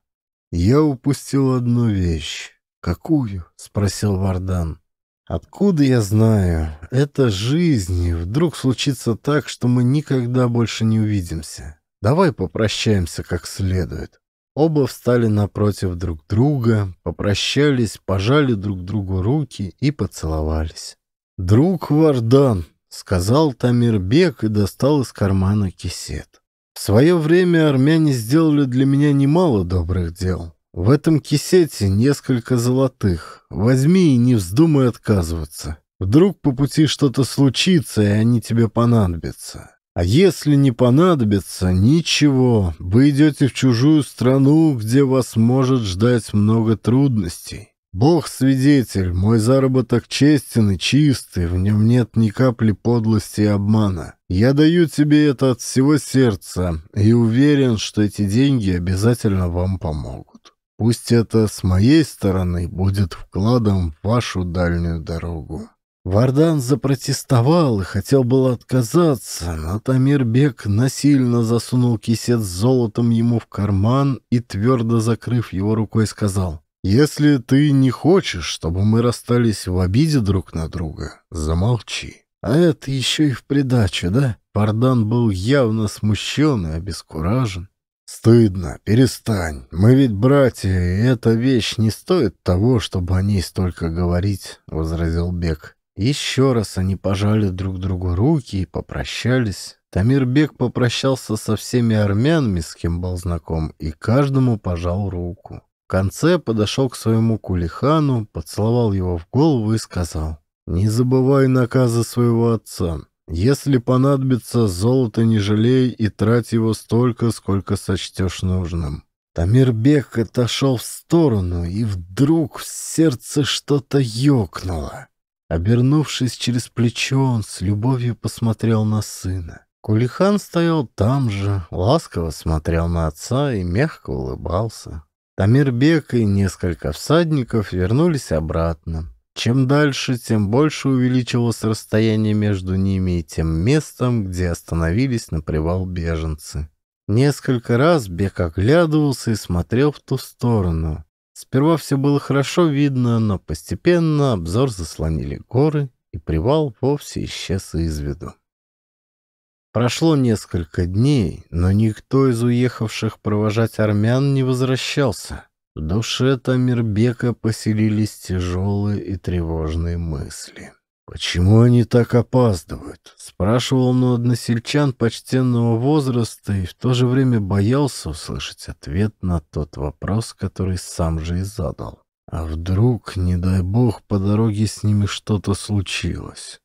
Я упустил одну вещь. «Какую?» — спросил Вардан. «Откуда я знаю? Это жизнь. Вдруг случится так, что мы никогда больше не увидимся. Давай попрощаемся как следует». Оба встали напротив друг друга, попрощались, пожали друг другу руки и поцеловались. «Друг Вардан», — сказал Тамирбек и достал из кармана кисет. В свое время армяне сделали для меня немало добрых дел. В этом кисете несколько золотых. Возьми и не вздумай отказываться. Вдруг по пути что-то случится, и они тебе понадобятся. А если не понадобятся, ничего, вы идете в чужую страну, где вас может ждать много трудностей. Бог свидетель, мой заработок честен и чистый, в нем нет ни капли подлости и обмана. Я даю тебе это от всего сердца и уверен, что эти деньги обязательно вам помогут. Пусть это с моей стороны будет вкладом в вашу дальнюю дорогу». Вардан запротестовал и хотел было отказаться, но Тамир Бек насильно засунул кисет с золотом ему в карман и, твердо закрыв его рукой, сказал «Если ты не хочешь, чтобы мы расстались в обиде друг на друга, замолчи». А это еще и в придачу, да? Пардан был явно смущен и обескуражен. «Стыдно, перестань. Мы ведь братья, и эта вещь не стоит того, чтобы о ней столько говорить», — возразил Бек. Еще раз они пожали друг другу руки и попрощались. Тамирбек попрощался со всеми армянами, с кем был знаком, и каждому пожал руку конце подошел к своему кулихану, поцеловал его в голову и сказал, «Не забывай наказа своего отца. Если понадобится, золото не жалей и трать его столько, сколько сочтешь нужным». Тамирбек отошел в сторону, и вдруг в сердце что-то ёкнуло. Обернувшись через плечо, он с любовью посмотрел на сына. Кулихан стоял там же, ласково смотрел на отца и мягко улыбался. Тамирбек и несколько всадников вернулись обратно. Чем дальше, тем больше увеличивалось расстояние между ними и тем местом, где остановились на привал беженцы. Несколько раз Бек оглядывался и смотрел в ту сторону. Сперва все было хорошо видно, но постепенно обзор заслонили горы, и привал вовсе исчез из виду. Прошло несколько дней, но никто из уехавших провожать армян не возвращался. В душе Тамирбека поселились тяжелые и тревожные мысли. «Почему они так опаздывают?» — спрашивал он у односельчан почтенного возраста и в то же время боялся услышать ответ на тот вопрос, который сам же и задал. А вдруг, не дай бог, по дороге с ними что-то случилось?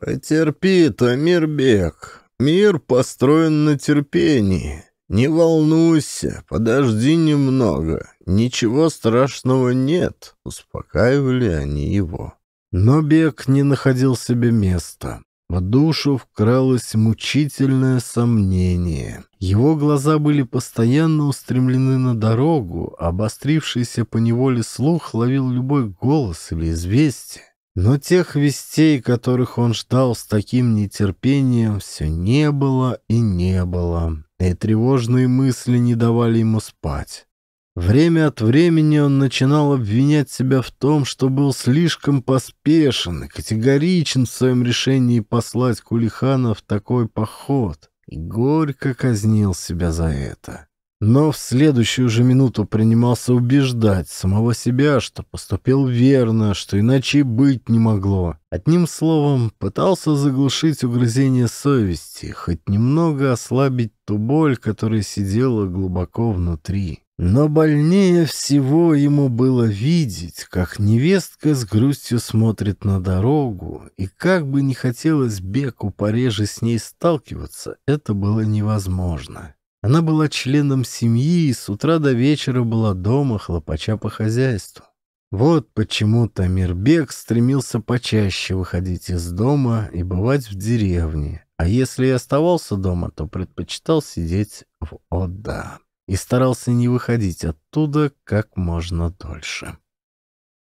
«Потерпи, Тамирбек!» Мир построен на терпении. Не волнуйся, подожди немного. Ничего страшного нет», — успокаивали они его. Но Бек не находил себе места. В душу вкралось мучительное сомнение. Его глаза были постоянно устремлены на дорогу, а обострившийся по неволе слух ловил любой голос или известие. Но тех вестей, которых он ждал с таким нетерпением, все не было и не было, и тревожные мысли не давали ему спать. Время от времени он начинал обвинять себя в том, что был слишком поспешен и категоричен в своем решении послать Кулихана в такой поход, и горько казнил себя за это но в следующую же минуту принимался убеждать самого себя, что поступил верно, что иначе быть не могло. Одним словом, пытался заглушить угрызение совести, хоть немного ослабить ту боль, которая сидела глубоко внутри. Но больнее всего ему было видеть, как невестка с грустью смотрит на дорогу, и как бы не хотелось Беку пореже с ней сталкиваться, это было невозможно. Она была членом семьи и с утра до вечера была дома, хлопача по хозяйству. Вот почему Тамирбек стремился почаще выходить из дома и бывать в деревне, а если и оставался дома, то предпочитал сидеть в отда и старался не выходить оттуда как можно дольше.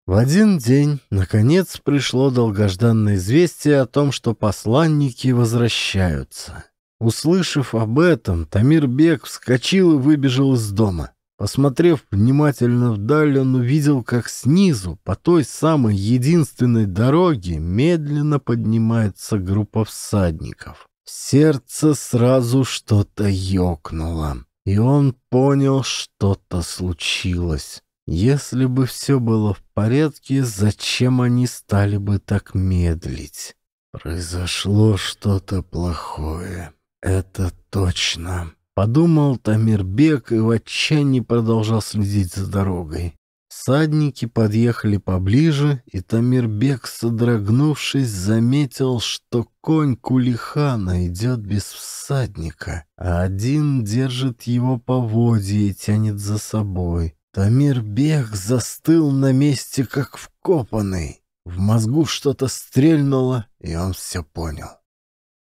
В один день, наконец, пришло долгожданное известие о том, что посланники возвращаются, Услышав об этом, Тамир Бек вскочил и выбежал из дома. Посмотрев внимательно вдаль, он увидел, как снизу, по той самой единственной дороге, медленно поднимается группа всадников. Сердце сразу что-то ёкнуло, и он понял, что-то случилось. Если бы все было в порядке, зачем они стали бы так медлить? Произошло что-то плохое. «Это точно», — подумал Тамирбек и в отчаянии продолжал следить за дорогой. Садники подъехали поближе, и Тамирбек, содрогнувшись, заметил, что конь Кулихана идет без всадника, а один держит его поводье и тянет за собой. Тамирбек застыл на месте, как вкопанный. В мозгу что-то стрельнуло, и он все понял.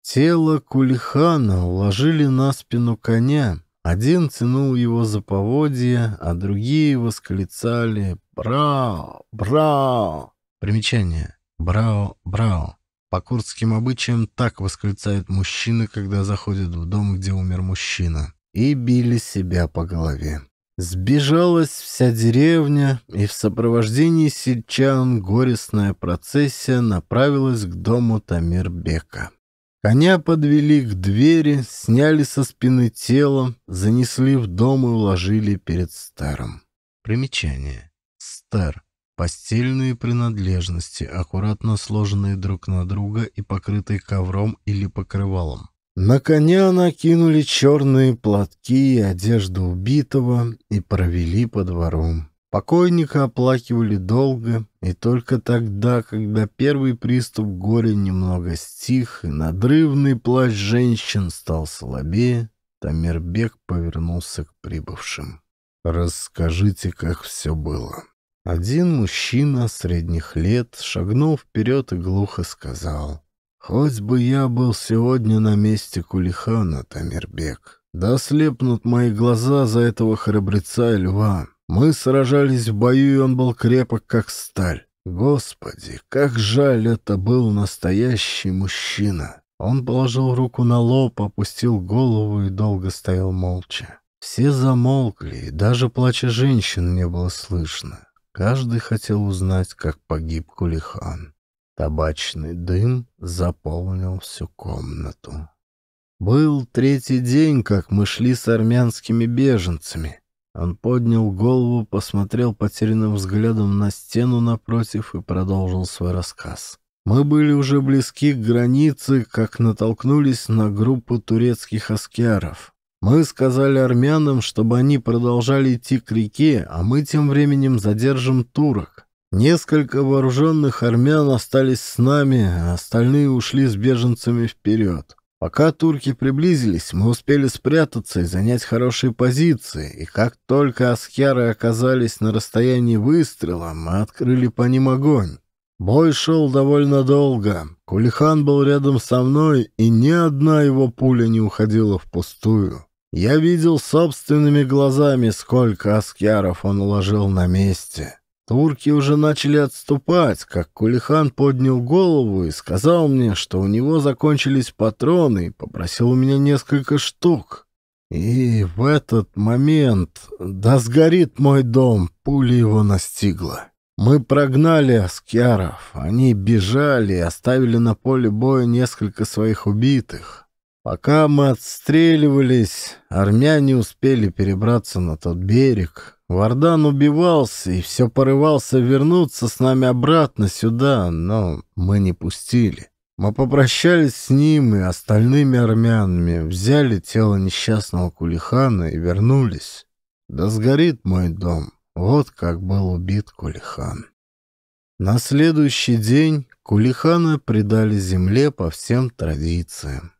Тело кулихана уложили на спину коня. Один тянул его за поводья, а другие восклицали «Брао! Брао!» Примечание. «Брао! Брао!» По курдским обычаям так восклицают мужчины, когда заходят в дом, где умер мужчина. И били себя по голове. Сбежалась вся деревня, и в сопровождении сельчан горестная процессия направилась к дому Тамирбека. Коня подвели к двери, сняли со спины тело, занесли в дом и уложили перед старым. Примечание. Стар. Постельные принадлежности, аккуратно сложенные друг на друга и покрытые ковром или покрывалом. На коня накинули черные платки и одежду убитого и провели по двору. Покойника оплакивали долго, и только тогда, когда первый приступ горя немного стих, и надрывный плач женщин стал слабее, Тамирбек повернулся к прибывшим. «Расскажите, как все было». Один мужчина средних лет шагнул вперед и глухо сказал. «Хоть бы я был сегодня на месте Кулихана, Тамирбек. Да слепнут мои глаза за этого храбреца и льва. Мы сражались в бою, и он был крепок, как сталь. Господи, как жаль, это был настоящий мужчина. Он положил руку на лоб, опустил голову и долго стоял молча. Все замолкли, и даже плача женщин не было слышно. Каждый хотел узнать, как погиб Кулихан. Табачный дым заполнил всю комнату. Был третий день, как мы шли с армянскими беженцами. Он поднял голову, посмотрел потерянным взглядом на стену напротив и продолжил свой рассказ. Мы были уже близки к границе, как натолкнулись на группу турецких аскеров. Мы сказали армянам, чтобы они продолжали идти к реке, а мы тем временем задержим турок. Несколько вооруженных армян остались с нами, а остальные ушли с беженцами вперед. Пока турки приблизились, мы успели спрятаться и занять хорошие позиции, и как только асхяры оказались на расстоянии выстрела, мы открыли по ним огонь. Бой шел довольно долго. Кулихан был рядом со мной, и ни одна его пуля не уходила впустую. Я видел собственными глазами, сколько аскяров он уложил на месте. Турки уже начали отступать, как Кулихан поднял голову и сказал мне, что у него закончились патроны и попросил у меня несколько штук. И в этот момент, да сгорит мой дом, пуля его настигла. Мы прогнали аскяров, они бежали и оставили на поле боя несколько своих убитых. Пока мы отстреливались, армяне успели перебраться на тот берег, Вардан убивался и все порывался вернуться с нами обратно сюда, но мы не пустили. Мы попрощались с ним и остальными армянами, взяли тело несчастного Кулихана и вернулись. Да сгорит мой дом. Вот как был убит Кулихан. На следующий день Кулихана предали земле по всем традициям.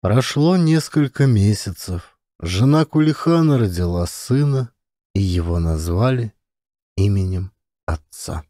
Прошло несколько месяцев. Жена Кулихана родила сына, и его назвали именем отца.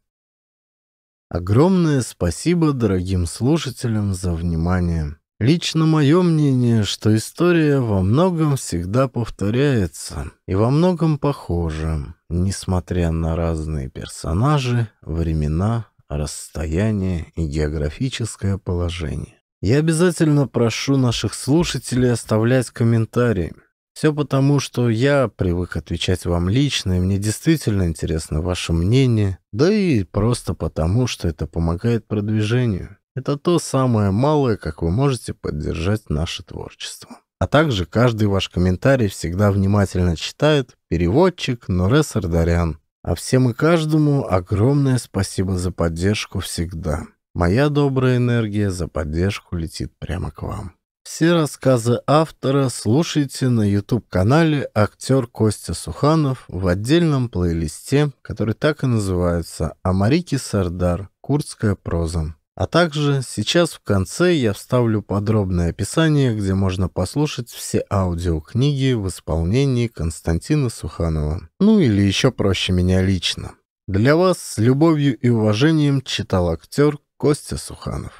Огромное спасибо дорогим слушателям за внимание. Лично мое мнение, что история во многом всегда повторяется и во многом похожа, несмотря на разные персонажи, времена, расстояние и географическое положение. Я обязательно прошу наших слушателей оставлять комментарии. Все потому, что я привык отвечать вам лично, и мне действительно интересно ваше мнение, да и просто потому, что это помогает продвижению. Это то самое малое, как вы можете поддержать наше творчество. А также каждый ваш комментарий всегда внимательно читает переводчик Нурес Ардарян. А всем и каждому огромное спасибо за поддержку всегда. Моя добрая энергия за поддержку летит прямо к вам. Все рассказы автора слушайте на YouTube-канале «Актер Костя Суханов» в отдельном плейлисте, который так и называется «Амарики Сардар. Курдская проза». А также сейчас в конце я вставлю подробное описание, где можно послушать все аудиокниги в исполнении Константина Суханова. Ну или еще проще меня лично. Для вас с любовью и уважением читал актер Костя Суханов.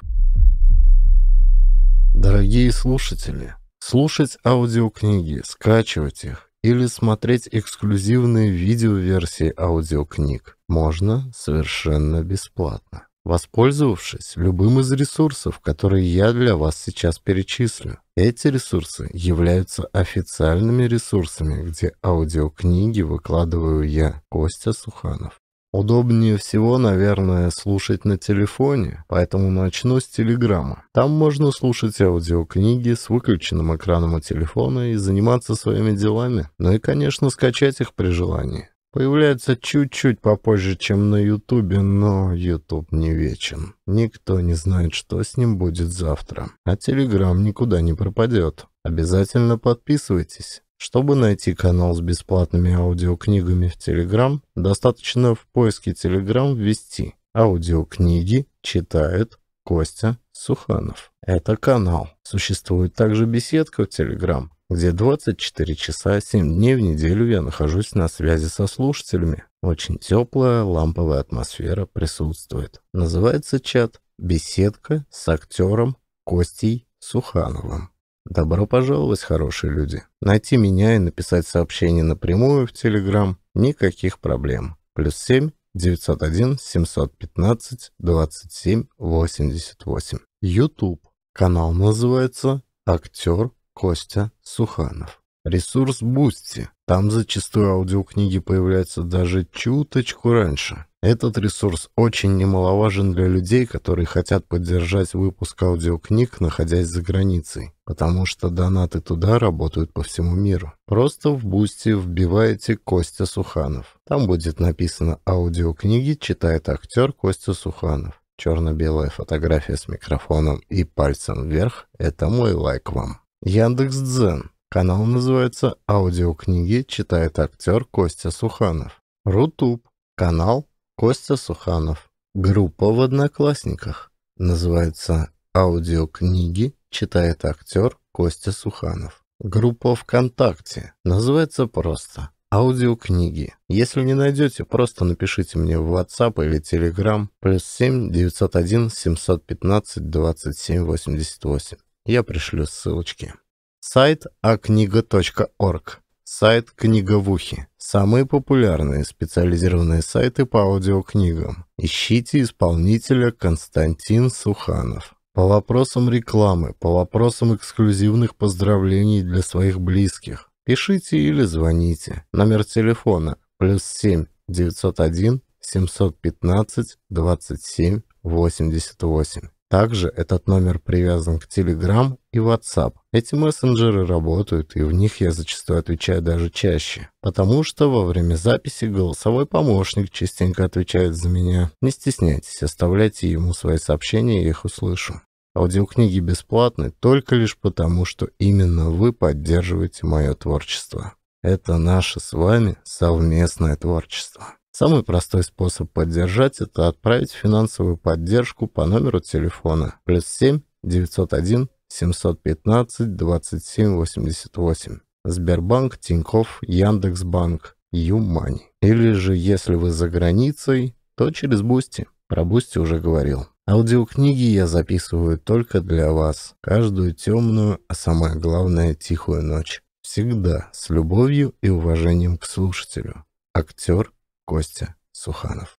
Дорогие слушатели, слушать аудиокниги, скачивать их или смотреть эксклюзивные видеоверсии аудиокниг можно совершенно бесплатно, воспользовавшись любым из ресурсов, которые я для вас сейчас перечислю. Эти ресурсы являются официальными ресурсами, где аудиокниги выкладываю я, Костя Суханов. Удобнее всего, наверное, слушать на телефоне, поэтому начну с Телеграма. Там можно слушать аудиокниги с выключенным экраном у телефона и заниматься своими делами, ну и, конечно, скачать их при желании. Появляется чуть-чуть попозже, чем на Ютубе, но Ютуб не вечен. Никто не знает, что с ним будет завтра. А Телеграм никуда не пропадет. Обязательно подписывайтесь. Чтобы найти канал с бесплатными аудиокнигами в Telegram, достаточно в поиске Telegram ввести «Аудиокниги читает Костя Суханов». Это канал. Существует также беседка в Telegram, где 24 часа 7 дней в неделю я нахожусь на связи со слушателями. Очень теплая ламповая атмосфера присутствует. Называется чат «Беседка с актером Костей Сухановым». Добро пожаловать, хорошие люди. Найти меня и написать сообщение напрямую в Телеграм – никаких проблем. Плюс 7 901 715 27 88. YouTube. Канал называется «Актер Костя Суханов». Ресурс Бусти. Там зачастую аудиокниги появляются даже чуточку раньше. Этот ресурс очень немаловажен для людей, которые хотят поддержать выпуск аудиокниг, находясь за границей, потому что донаты туда работают по всему миру. Просто в бусте вбиваете Костя Суханов. Там будет написано «Аудиокниги читает актер Костя Суханов». Черно-белая фотография с микрофоном и пальцем вверх – это мой лайк вам. Яндекс Дзен. Канал называется «Аудиокниги читает актер Костя Суханов». Рутуб. Канал Костя Суханов. Группа в Одноклассниках. Называется «Аудиокниги читает актер Костя Суханов». Группа ВКонтакте. Называется просто аудиокниги. Если не найдете, просто напишите мне в WhatsApp или Telegram плюс 7 901 715 27 88. Я пришлю ссылочки. Сайт акнига.орг. Сайт Книговухи. Самые популярные специализированные сайты по аудиокнигам. Ищите исполнителя Константин Суханов. По вопросам рекламы, по вопросам эксклюзивных поздравлений для своих близких. Пишите или звоните. Номер телефона плюс 7 901 715 27 88. Также этот номер привязан к Telegram и WhatsApp. Эти мессенджеры работают, и в них я зачастую отвечаю даже чаще, потому что во время записи голосовой помощник частенько отвечает за меня. Не стесняйтесь, оставляйте ему свои сообщения, я их услышу. Аудиокниги бесплатны только лишь потому, что именно вы поддерживаете мое творчество. Это наше с вами совместное творчество. Самый простой способ поддержать – это отправить финансовую поддержку по номеру телефона плюс 7 901 715 27 88. Сбербанк, Тинькофф, Яндекс.Банк, Юмани. Или же, если вы за границей, то через Бусти. Про Бусти уже говорил. Аудиокниги я записываю только для вас. Каждую темную, а самое главное, тихую ночь. Всегда с любовью и уважением к слушателю. Актер Костя Суханов.